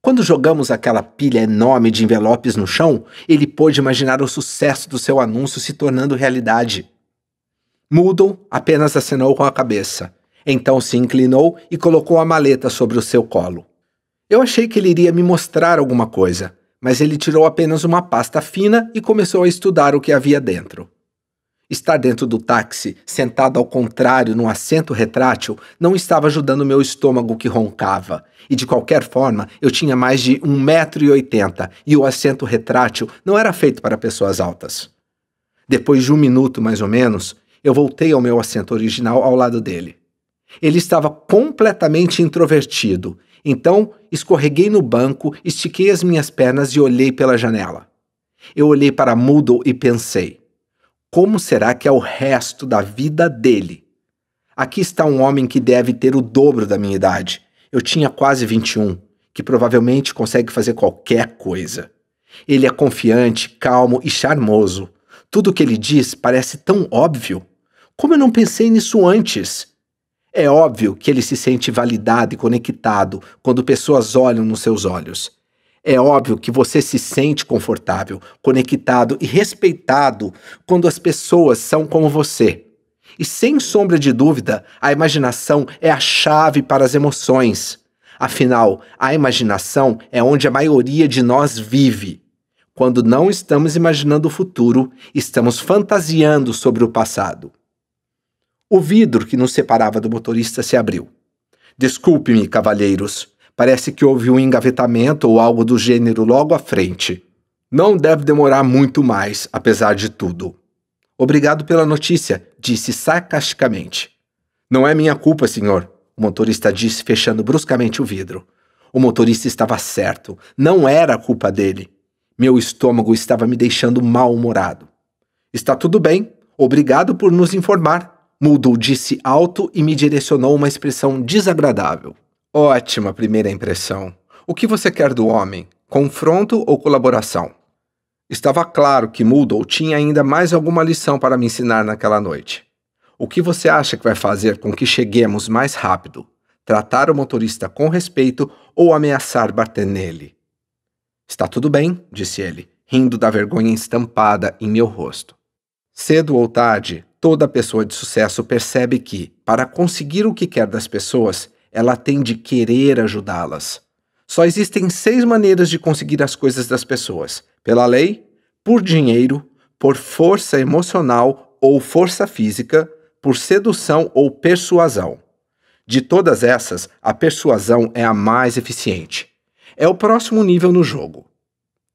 Quando jogamos aquela pilha enorme de envelopes no chão, ele pôde imaginar o sucesso do seu anúncio se tornando realidade. Moodle apenas acenou com a cabeça. Então se inclinou e colocou a maleta sobre o seu colo. Eu achei que ele iria me mostrar alguma coisa, mas ele tirou apenas uma pasta fina e começou a estudar o que havia dentro. Estar dentro do táxi, sentado ao contrário num assento retrátil, não estava ajudando meu estômago que roncava. E de qualquer forma, eu tinha mais de 1,80m e o assento retrátil não era feito para pessoas altas. Depois de um minuto mais ou menos, eu voltei ao meu assento original ao lado dele. Ele estava completamente introvertido então, escorreguei no banco, estiquei as minhas pernas e olhei pela janela. Eu olhei para Moodle e pensei: como será que é o resto da vida dele? Aqui está um homem que deve ter o dobro da minha idade. Eu tinha quase 21, que provavelmente consegue fazer qualquer coisa. Ele é confiante, calmo e charmoso. Tudo o que ele diz parece tão óbvio. Como eu não pensei nisso antes? É óbvio que ele se sente validado e conectado quando pessoas olham nos seus olhos. É óbvio que você se sente confortável, conectado e respeitado quando as pessoas são como você. E sem sombra de dúvida, a imaginação é a chave para as emoções. Afinal, a imaginação é onde a maioria de nós vive. Quando não estamos imaginando o futuro, estamos fantasiando sobre o passado. O vidro que nos separava do motorista se abriu. Desculpe-me, cavalheiros. Parece que houve um engavetamento ou algo do gênero logo à frente. Não deve demorar muito mais, apesar de tudo. Obrigado pela notícia, disse sarcasticamente. Não é minha culpa, senhor, o motorista disse, fechando bruscamente o vidro. O motorista estava certo, não era culpa dele. Meu estômago estava me deixando mal-humorado. Está tudo bem, obrigado por nos informar, Moodle disse alto e me direcionou uma expressão desagradável. Ótima primeira impressão. O que você quer do homem? Confronto ou colaboração? Estava claro que Moodle tinha ainda mais alguma lição para me ensinar naquela noite. O que você acha que vai fazer com que cheguemos mais rápido? Tratar o motorista com respeito ou ameaçar bater nele? Está tudo bem, disse ele, rindo da vergonha estampada em meu rosto. Cedo ou tarde, Toda pessoa de sucesso percebe que, para conseguir o que quer das pessoas, ela tem de querer ajudá-las. Só existem seis maneiras de conseguir as coisas das pessoas: pela lei, por dinheiro, por força emocional ou força física, por sedução ou persuasão. De todas essas, a persuasão é a mais eficiente. É o próximo nível no jogo.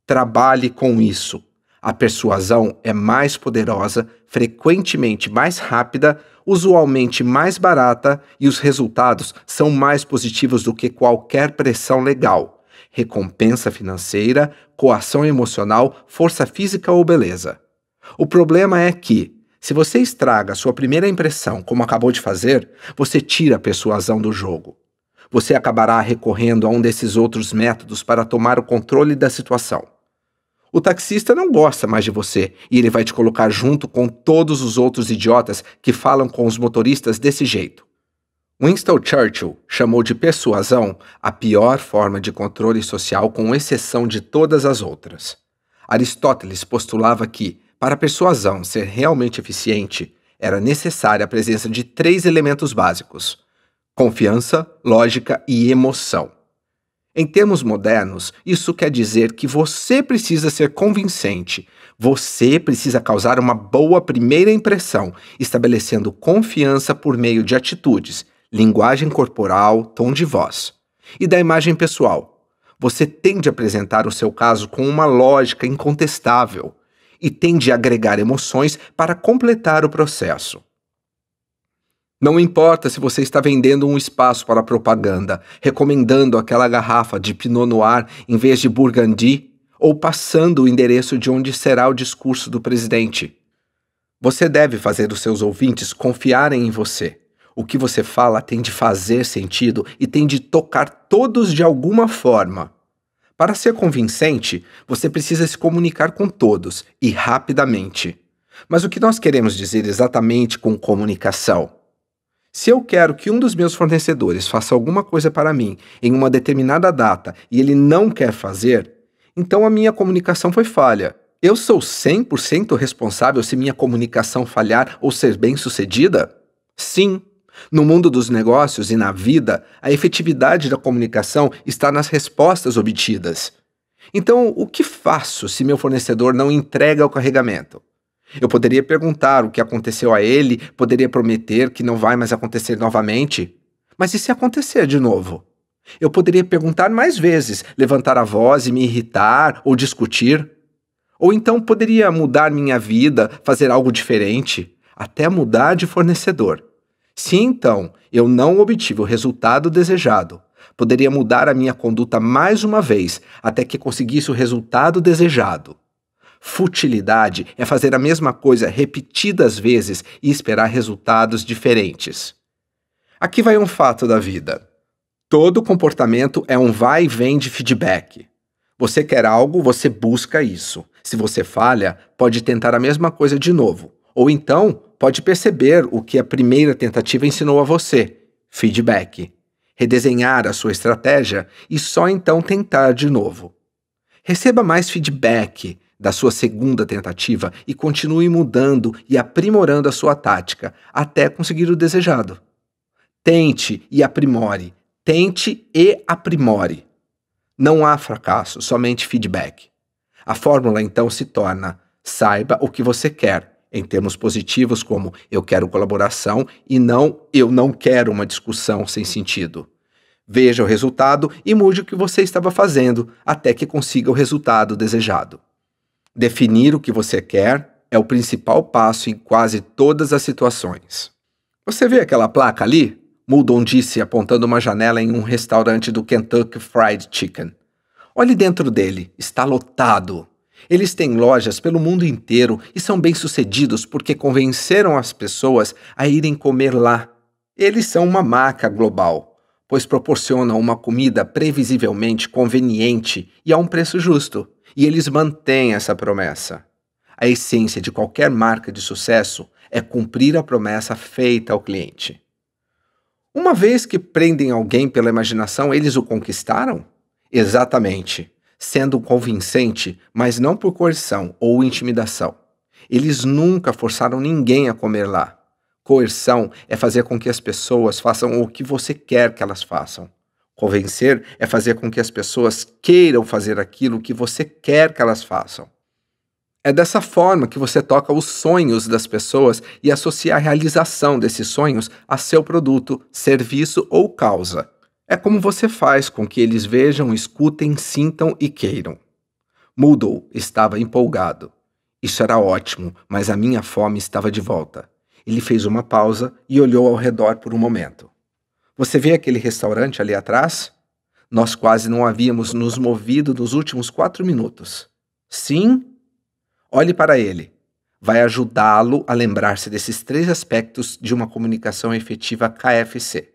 Trabalhe com isso. A persuasão é mais poderosa frequentemente mais rápida, usualmente mais barata e os resultados são mais positivos do que qualquer pressão legal, recompensa financeira, coação emocional, força física ou beleza. O problema é que, se você estraga sua primeira impressão, como acabou de fazer, você tira a persuasão do jogo. Você acabará recorrendo a um desses outros métodos para tomar o controle da situação. O taxista não gosta mais de você e ele vai te colocar junto com todos os outros idiotas que falam com os motoristas desse jeito. Winston Churchill chamou de persuasão a pior forma de controle social, com exceção de todas as outras. Aristóteles postulava que, para a persuasão ser realmente eficiente, era necessária a presença de três elementos básicos: confiança, lógica e emoção. Em termos modernos, isso quer dizer que você precisa ser convincente, você precisa causar uma boa primeira impressão, estabelecendo confiança por meio de atitudes, linguagem corporal, tom de voz. E da imagem pessoal. Você tem de apresentar o seu caso com uma lógica incontestável e tem de agregar emoções para completar o processo. Não importa se você está vendendo um espaço para propaganda, recomendando aquela garrafa de Pinot Noir em vez de Burgundy, ou passando o endereço de onde será o discurso do presidente. Você deve fazer os seus ouvintes confiarem em você. O que você fala tem de fazer sentido e tem de tocar todos de alguma forma. Para ser convincente, você precisa se comunicar com todos e rapidamente. Mas o que nós queremos dizer exatamente com comunicação? Se eu quero que um dos meus fornecedores faça alguma coisa para mim em uma determinada data e ele não quer fazer, então a minha comunicação foi falha. Eu sou 100% responsável se minha comunicação falhar ou ser bem sucedida? Sim. No mundo dos negócios e na vida, a efetividade da comunicação está nas respostas obtidas. Então, o que faço se meu fornecedor não entrega o carregamento? Eu poderia perguntar o que aconteceu a ele, poderia prometer que não vai mais acontecer novamente. Mas e se acontecer de novo? Eu poderia perguntar mais vezes, levantar a voz e me irritar ou discutir. Ou então poderia mudar minha vida, fazer algo diferente, até mudar de fornecedor. Se então eu não obtive o resultado desejado, poderia mudar a minha conduta mais uma vez até que conseguisse o resultado desejado. Futilidade é fazer a mesma coisa repetidas vezes e esperar resultados diferentes. Aqui vai um fato da vida. Todo comportamento é um vai e vem de feedback. Você quer algo, você busca isso. Se você falha, pode tentar a mesma coisa de novo. Ou então, pode perceber o que a primeira tentativa ensinou a você: feedback. Redesenhar a sua estratégia e só então tentar de novo. Receba mais feedback, da sua segunda tentativa e continue mudando e aprimorando a sua tática até conseguir o desejado. Tente e aprimore. Tente e aprimore. Não há fracasso, somente feedback. A fórmula então se torna: saiba o que você quer, em termos positivos, como eu quero colaboração e não eu não quero uma discussão sem sentido. Veja o resultado e mude o que você estava fazendo até que consiga o resultado desejado. Definir o que você quer é o principal passo em quase todas as situações. Você vê aquela placa ali? Muldon disse, apontando uma janela em um restaurante do Kentucky Fried Chicken. Olhe dentro dele, está lotado. Eles têm lojas pelo mundo inteiro e são bem-sucedidos porque convenceram as pessoas a irem comer lá. Eles são uma marca global, pois proporcionam uma comida previsivelmente conveniente e a um preço justo. E eles mantêm essa promessa. A essência de qualquer marca de sucesso é cumprir a promessa feita ao cliente. Uma vez que prendem alguém pela imaginação, eles o conquistaram? Exatamente, sendo convincente, mas não por coerção ou intimidação. Eles nunca forçaram ninguém a comer lá. Coerção é fazer com que as pessoas façam o que você quer que elas façam. Convencer é fazer com que as pessoas queiram fazer aquilo que você quer que elas façam. É dessa forma que você toca os sonhos das pessoas e associa a realização desses sonhos a seu produto, serviço ou causa. É como você faz com que eles vejam, escutem, sintam e queiram. Mudou, estava empolgado. Isso era ótimo, mas a minha fome estava de volta. Ele fez uma pausa e olhou ao redor por um momento. Você vê aquele restaurante ali atrás? Nós quase não havíamos nos movido nos últimos quatro minutos. Sim? Olhe para ele. Vai ajudá-lo a lembrar-se desses três aspectos de uma comunicação efetiva KFC.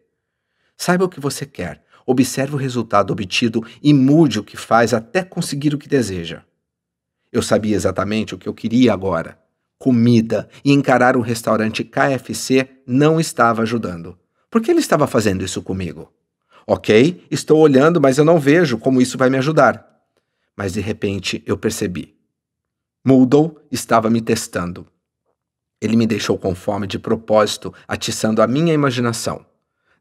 Saiba o que você quer, observe o resultado obtido e mude o que faz até conseguir o que deseja. Eu sabia exatamente o que eu queria agora. Comida e encarar um restaurante KFC não estava ajudando. Por que ele estava fazendo isso comigo? Ok, estou olhando, mas eu não vejo como isso vai me ajudar. Mas de repente eu percebi. Moodle estava me testando. Ele me deixou com fome de propósito, atiçando a minha imaginação.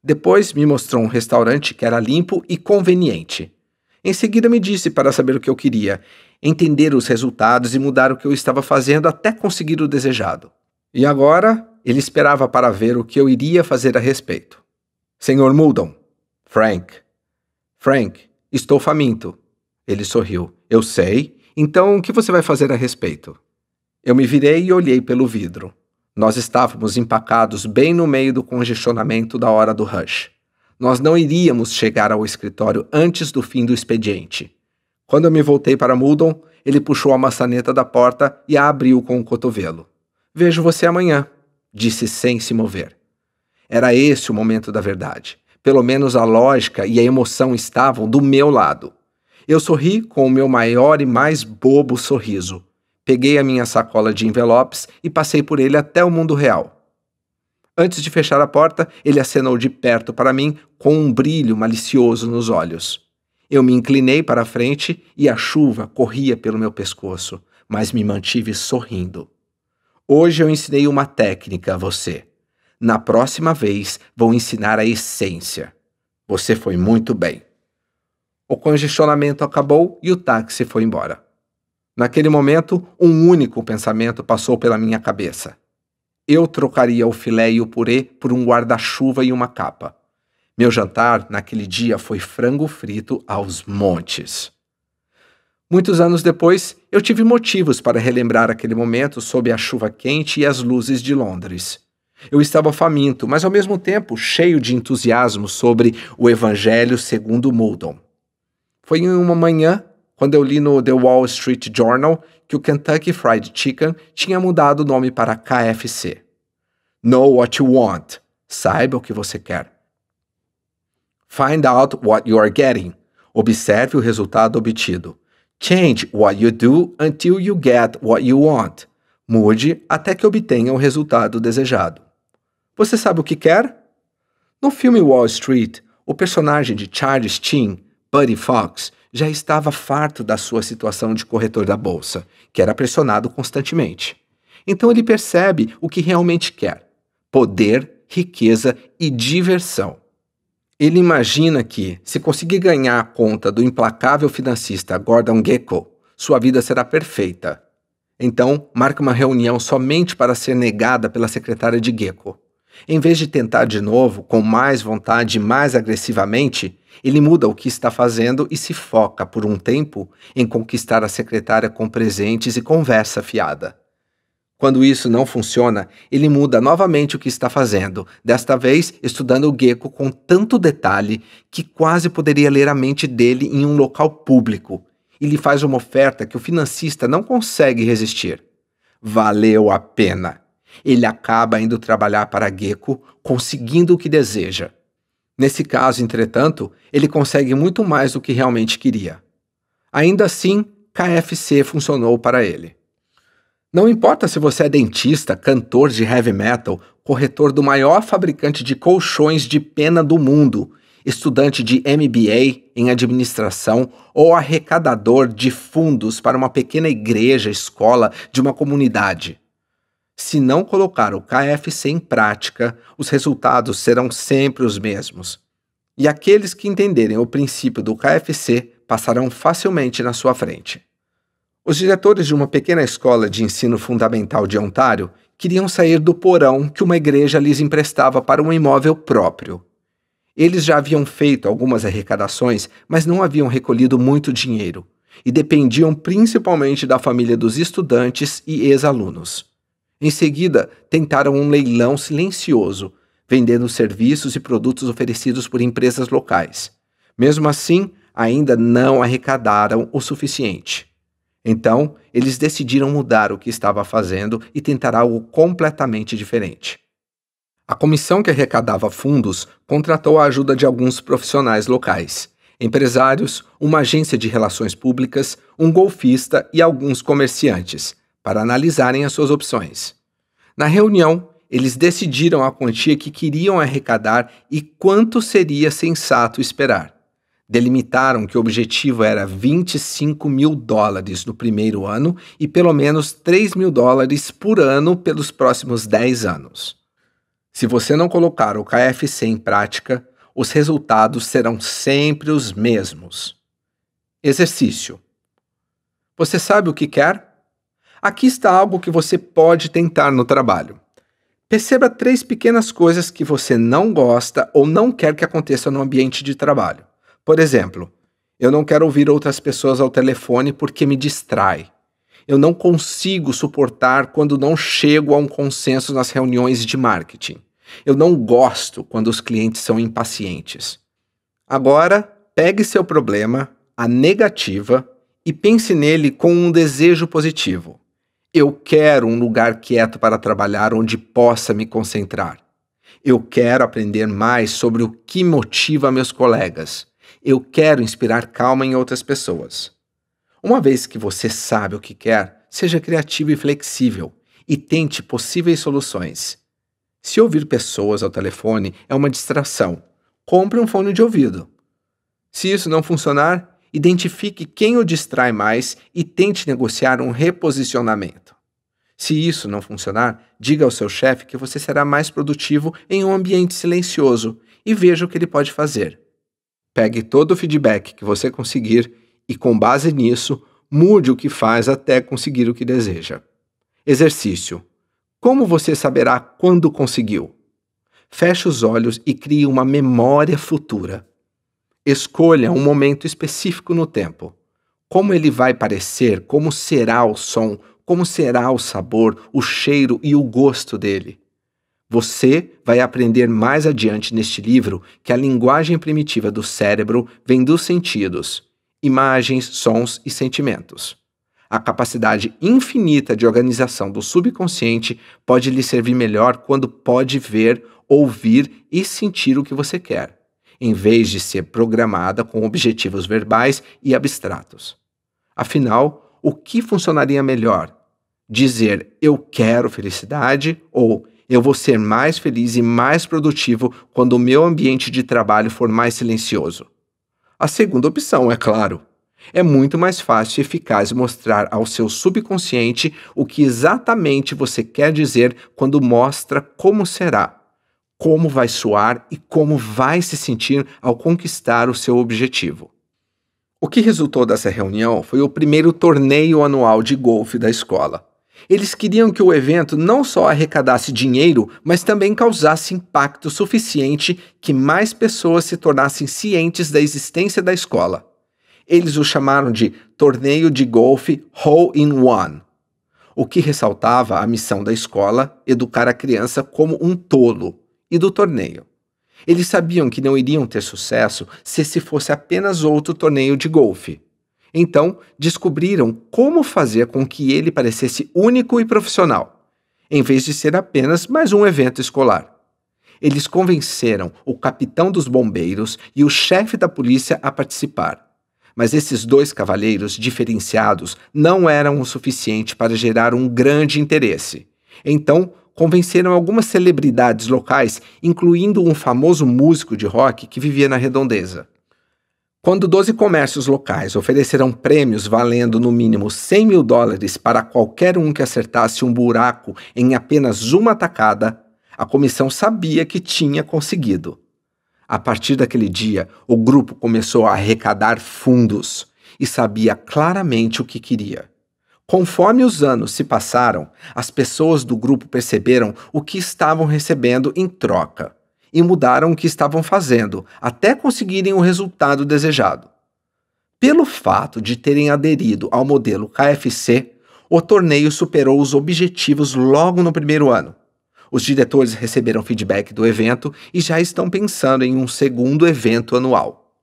Depois me mostrou um restaurante que era limpo e conveniente. Em seguida me disse para saber o que eu queria, entender os resultados e mudar o que eu estava fazendo até conseguir o desejado. E agora ele esperava para ver o que eu iria fazer a respeito. Senhor Muldon. Frank. Frank, estou faminto. Ele sorriu. Eu sei. Então, o que você vai fazer a respeito? Eu me virei e olhei pelo vidro. Nós estávamos empacados bem no meio do congestionamento da hora do rush. Nós não iríamos chegar ao escritório antes do fim do expediente. Quando eu me voltei para Muldon, ele puxou a maçaneta da porta e a abriu com o cotovelo. Vejo você amanhã disse sem se mover. Era esse o momento da verdade. Pelo menos a lógica e a emoção estavam do meu lado. Eu sorri com o meu maior e mais bobo sorriso. Peguei a minha sacola de envelopes e passei por ele até o mundo real. Antes de fechar a porta, ele acenou de perto para mim com um brilho malicioso nos olhos. Eu me inclinei para a frente e a chuva corria pelo meu pescoço, mas me mantive sorrindo. Hoje eu ensinei uma técnica a você. Na próxima vez vou ensinar a essência. Você foi muito bem. O congestionamento acabou e o táxi foi embora. Naquele momento, um único pensamento passou pela minha cabeça. Eu trocaria o filé e o purê por um guarda-chuva e uma capa. Meu jantar naquele dia foi frango frito aos montes. Muitos anos depois, eu tive motivos para relembrar aquele momento sob a chuva quente e as luzes de Londres. Eu estava faminto, mas ao mesmo tempo cheio de entusiasmo sobre o Evangelho segundo Moldon. Foi em uma manhã, quando eu li no The Wall Street Journal que o Kentucky Fried Chicken tinha mudado o nome para KFC. Know what you want. Saiba o que você quer. Find out what you are getting. Observe o resultado obtido. Change what you do until you get what you want. Mude até que obtenha o resultado desejado. Você sabe o que quer? No filme Wall Street, o personagem de Charles Sheen, Buddy Fox, já estava farto da sua situação de corretor da bolsa, que era pressionado constantemente. Então ele percebe o que realmente quer: poder, riqueza e diversão. Ele imagina que, se conseguir ganhar a conta do implacável financista Gordon Gekko, sua vida será perfeita. Então, marca uma reunião somente para ser negada pela secretária de Gekko. Em vez de tentar de novo, com mais vontade e mais agressivamente, ele muda o que está fazendo e se foca, por um tempo, em conquistar a secretária com presentes e conversa fiada. Quando isso não funciona, ele muda novamente o que está fazendo, desta vez estudando o gecko com tanto detalhe que quase poderia ler a mente dele em um local público. E lhe faz uma oferta que o financista não consegue resistir. Valeu a pena. Ele acaba indo trabalhar para Gecko, conseguindo o que deseja. Nesse caso, entretanto, ele consegue muito mais do que realmente queria. Ainda assim, KFC funcionou para ele. Não importa se você é dentista, cantor de heavy metal, corretor do maior fabricante de colchões de pena do mundo, estudante de MBA em administração ou arrecadador de fundos para uma pequena igreja, escola de uma comunidade. Se não colocar o KFC em prática, os resultados serão sempre os mesmos. E aqueles que entenderem o princípio do KFC passarão facilmente na sua frente. Os diretores de uma pequena escola de ensino fundamental de Ontário queriam sair do porão que uma igreja lhes emprestava para um imóvel próprio. Eles já haviam feito algumas arrecadações, mas não haviam recolhido muito dinheiro e dependiam principalmente da família dos estudantes e ex-alunos. Em seguida, tentaram um leilão silencioso, vendendo serviços e produtos oferecidos por empresas locais. Mesmo assim, ainda não arrecadaram o suficiente. Então, eles decidiram mudar o que estava fazendo e tentar algo completamente diferente. A comissão que arrecadava fundos contratou a ajuda de alguns profissionais locais, empresários, uma agência de relações públicas, um golfista e alguns comerciantes, para analisarem as suas opções. Na reunião, eles decidiram a quantia que queriam arrecadar e quanto seria sensato esperar delimitaram que o objetivo era 25 mil dólares no primeiro ano e pelo menos 3 mil dólares por ano pelos próximos 10 anos. Se você não colocar o KFC em prática, os resultados serão sempre os mesmos. Exercício: Você sabe o que quer? Aqui está algo que você pode tentar no trabalho. Perceba três pequenas coisas que você não gosta ou não quer que aconteça no ambiente de trabalho. Por exemplo, eu não quero ouvir outras pessoas ao telefone porque me distrai. Eu não consigo suportar quando não chego a um consenso nas reuniões de marketing. Eu não gosto quando os clientes são impacientes. Agora, pegue seu problema, a negativa, e pense nele com um desejo positivo. Eu quero um lugar quieto para trabalhar onde possa me concentrar. Eu quero aprender mais sobre o que motiva meus colegas. Eu quero inspirar calma em outras pessoas. Uma vez que você sabe o que quer, seja criativo e flexível e tente possíveis soluções. Se ouvir pessoas ao telefone é uma distração, compre um fone de ouvido. Se isso não funcionar, identifique quem o distrai mais e tente negociar um reposicionamento. Se isso não funcionar, diga ao seu chefe que você será mais produtivo em um ambiente silencioso e veja o que ele pode fazer. Pegue todo o feedback que você conseguir e, com base nisso, mude o que faz até conseguir o que deseja. Exercício: Como você saberá quando conseguiu? Feche os olhos e crie uma memória futura. Escolha um momento específico no tempo. Como ele vai parecer, como será o som, como será o sabor, o cheiro e o gosto dele. Você vai aprender mais adiante neste livro que a linguagem primitiva do cérebro vem dos sentidos, imagens, sons e sentimentos. A capacidade infinita de organização do subconsciente pode lhe servir melhor quando pode ver, ouvir e sentir o que você quer, em vez de ser programada com objetivos verbais e abstratos. Afinal, o que funcionaria melhor? Dizer eu quero felicidade ou eu vou ser mais feliz e mais produtivo quando o meu ambiente de trabalho for mais silencioso. A segunda opção, é claro. É muito mais fácil e eficaz mostrar ao seu subconsciente o que exatamente você quer dizer quando mostra como será, como vai soar e como vai se sentir ao conquistar o seu objetivo. O que resultou dessa reunião foi o primeiro torneio anual de golfe da escola. Eles queriam que o evento não só arrecadasse dinheiro, mas também causasse impacto suficiente que mais pessoas se tornassem cientes da existência da escola. Eles o chamaram de Torneio de Golfe Hole in One, o que ressaltava a missão da escola educar a criança como um tolo e do torneio. Eles sabiam que não iriam ter sucesso se esse fosse apenas outro torneio de golfe. Então, descobriram como fazer com que ele parecesse único e profissional, em vez de ser apenas mais um evento escolar. Eles convenceram o capitão dos bombeiros e o chefe da polícia a participar. Mas esses dois cavaleiros diferenciados não eram o suficiente para gerar um grande interesse. Então, convenceram algumas celebridades locais, incluindo um famoso músico de rock que vivia na redondeza. Quando 12 comércios locais ofereceram prêmios valendo no mínimo 100 mil dólares para qualquer um que acertasse um buraco em apenas uma tacada, a comissão sabia que tinha conseguido. A partir daquele dia, o grupo começou a arrecadar fundos e sabia claramente o que queria. Conforme os anos se passaram, as pessoas do grupo perceberam o que estavam recebendo em troca e mudaram o que estavam fazendo até conseguirem o resultado desejado. Pelo fato de terem aderido ao modelo KFC, o torneio superou os objetivos logo no primeiro ano. Os diretores receberam feedback do evento e já estão pensando em um segundo evento anual.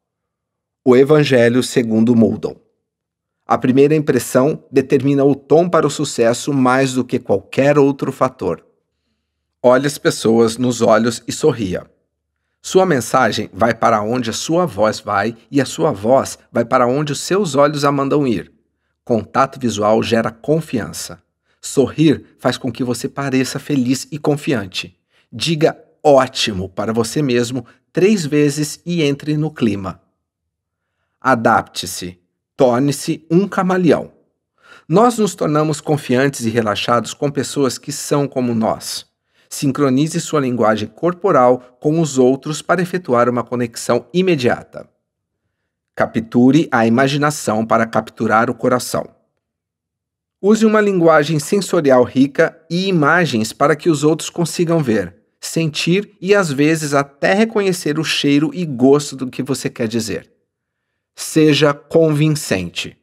O Evangelho segundo Moldon. A primeira impressão determina o tom para o sucesso mais do que qualquer outro fator. Olhe as pessoas nos olhos e sorria. Sua mensagem vai para onde a sua voz vai e a sua voz vai para onde os seus olhos a mandam ir. Contato visual gera confiança. Sorrir faz com que você pareça feliz e confiante. Diga ótimo para você mesmo três vezes e entre no clima. Adapte-se. Torne-se um camaleão. Nós nos tornamos confiantes e relaxados com pessoas que são como nós sincronize sua linguagem corporal com os outros para efetuar uma conexão imediata. Capture a imaginação para capturar o coração. Use uma linguagem sensorial rica e imagens para que os outros consigam ver, sentir e às vezes até reconhecer o cheiro e gosto do que você quer dizer. Seja convincente.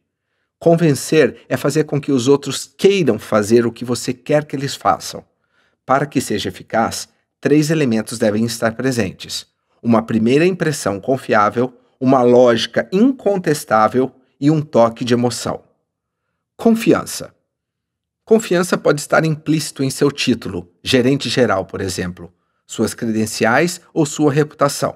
Convencer é fazer com que os outros queiram fazer o que você quer que eles façam. Para que seja eficaz, três elementos devem estar presentes: uma primeira impressão confiável, uma lógica incontestável e um toque de emoção. Confiança. Confiança pode estar implícito em seu título, gerente geral, por exemplo, suas credenciais ou sua reputação.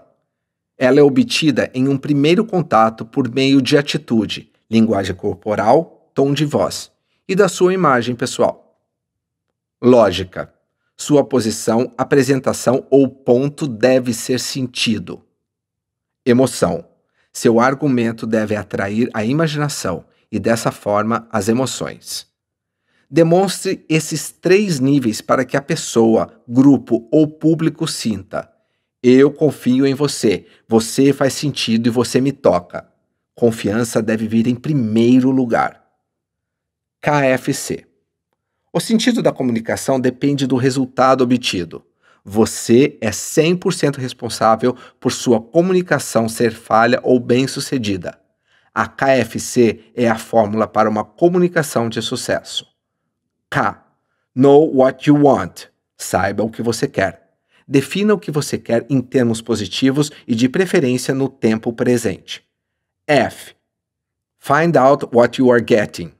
Ela é obtida em um primeiro contato por meio de atitude, linguagem corporal, tom de voz e da sua imagem pessoal. Lógica. Sua posição, apresentação ou ponto deve ser sentido. Emoção. Seu argumento deve atrair a imaginação e, dessa forma, as emoções. Demonstre esses três níveis para que a pessoa, grupo ou público sinta: Eu confio em você, você faz sentido e você me toca. Confiança deve vir em primeiro lugar. KFC o sentido da comunicação depende do resultado obtido. Você é 100% responsável por sua comunicação ser falha ou bem-sucedida. A KFC é a fórmula para uma comunicação de sucesso. K. Know what you want. Saiba o que você quer. Defina o que você quer em termos positivos e de preferência no tempo presente. F. Find out what you are getting.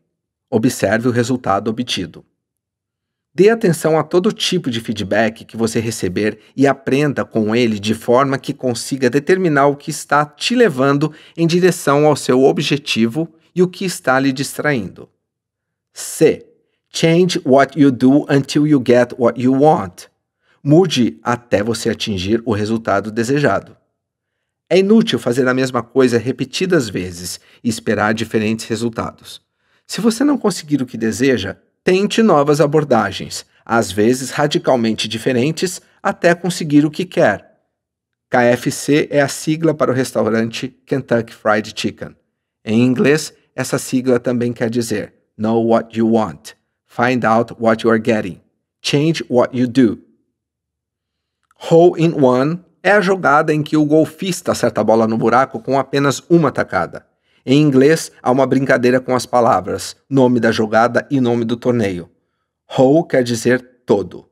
Observe o resultado obtido. Dê atenção a todo tipo de feedback que você receber e aprenda com ele de forma que consiga determinar o que está te levando em direção ao seu objetivo e o que está lhe distraindo. C. Change what you do until you get what you want. Mude até você atingir o resultado desejado. É inútil fazer a mesma coisa repetidas vezes e esperar diferentes resultados. Se você não conseguir o que deseja, tente novas abordagens, às vezes radicalmente diferentes, até conseguir o que quer. KFC é a sigla para o restaurante Kentucky Fried Chicken. Em inglês, essa sigla também quer dizer Know what you want, find out what you are getting, change what you do. Hole in one é a jogada em que o golfista acerta a bola no buraco com apenas uma tacada. Em inglês, há uma brincadeira com as palavras, nome da jogada e nome do torneio. Whole quer dizer todo.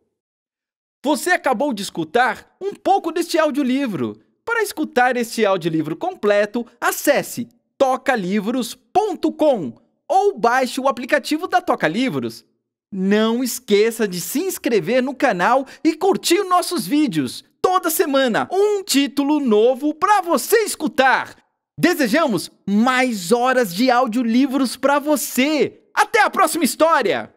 Você acabou de escutar um pouco deste audiolivro. Para escutar este audiolivro completo, acesse tocalivros.com ou baixe o aplicativo da Toca Livros. Não esqueça de se inscrever no canal e curtir nossos vídeos. Toda semana, um título novo para você escutar. Desejamos mais horas de audiolivros para você. Até a próxima história!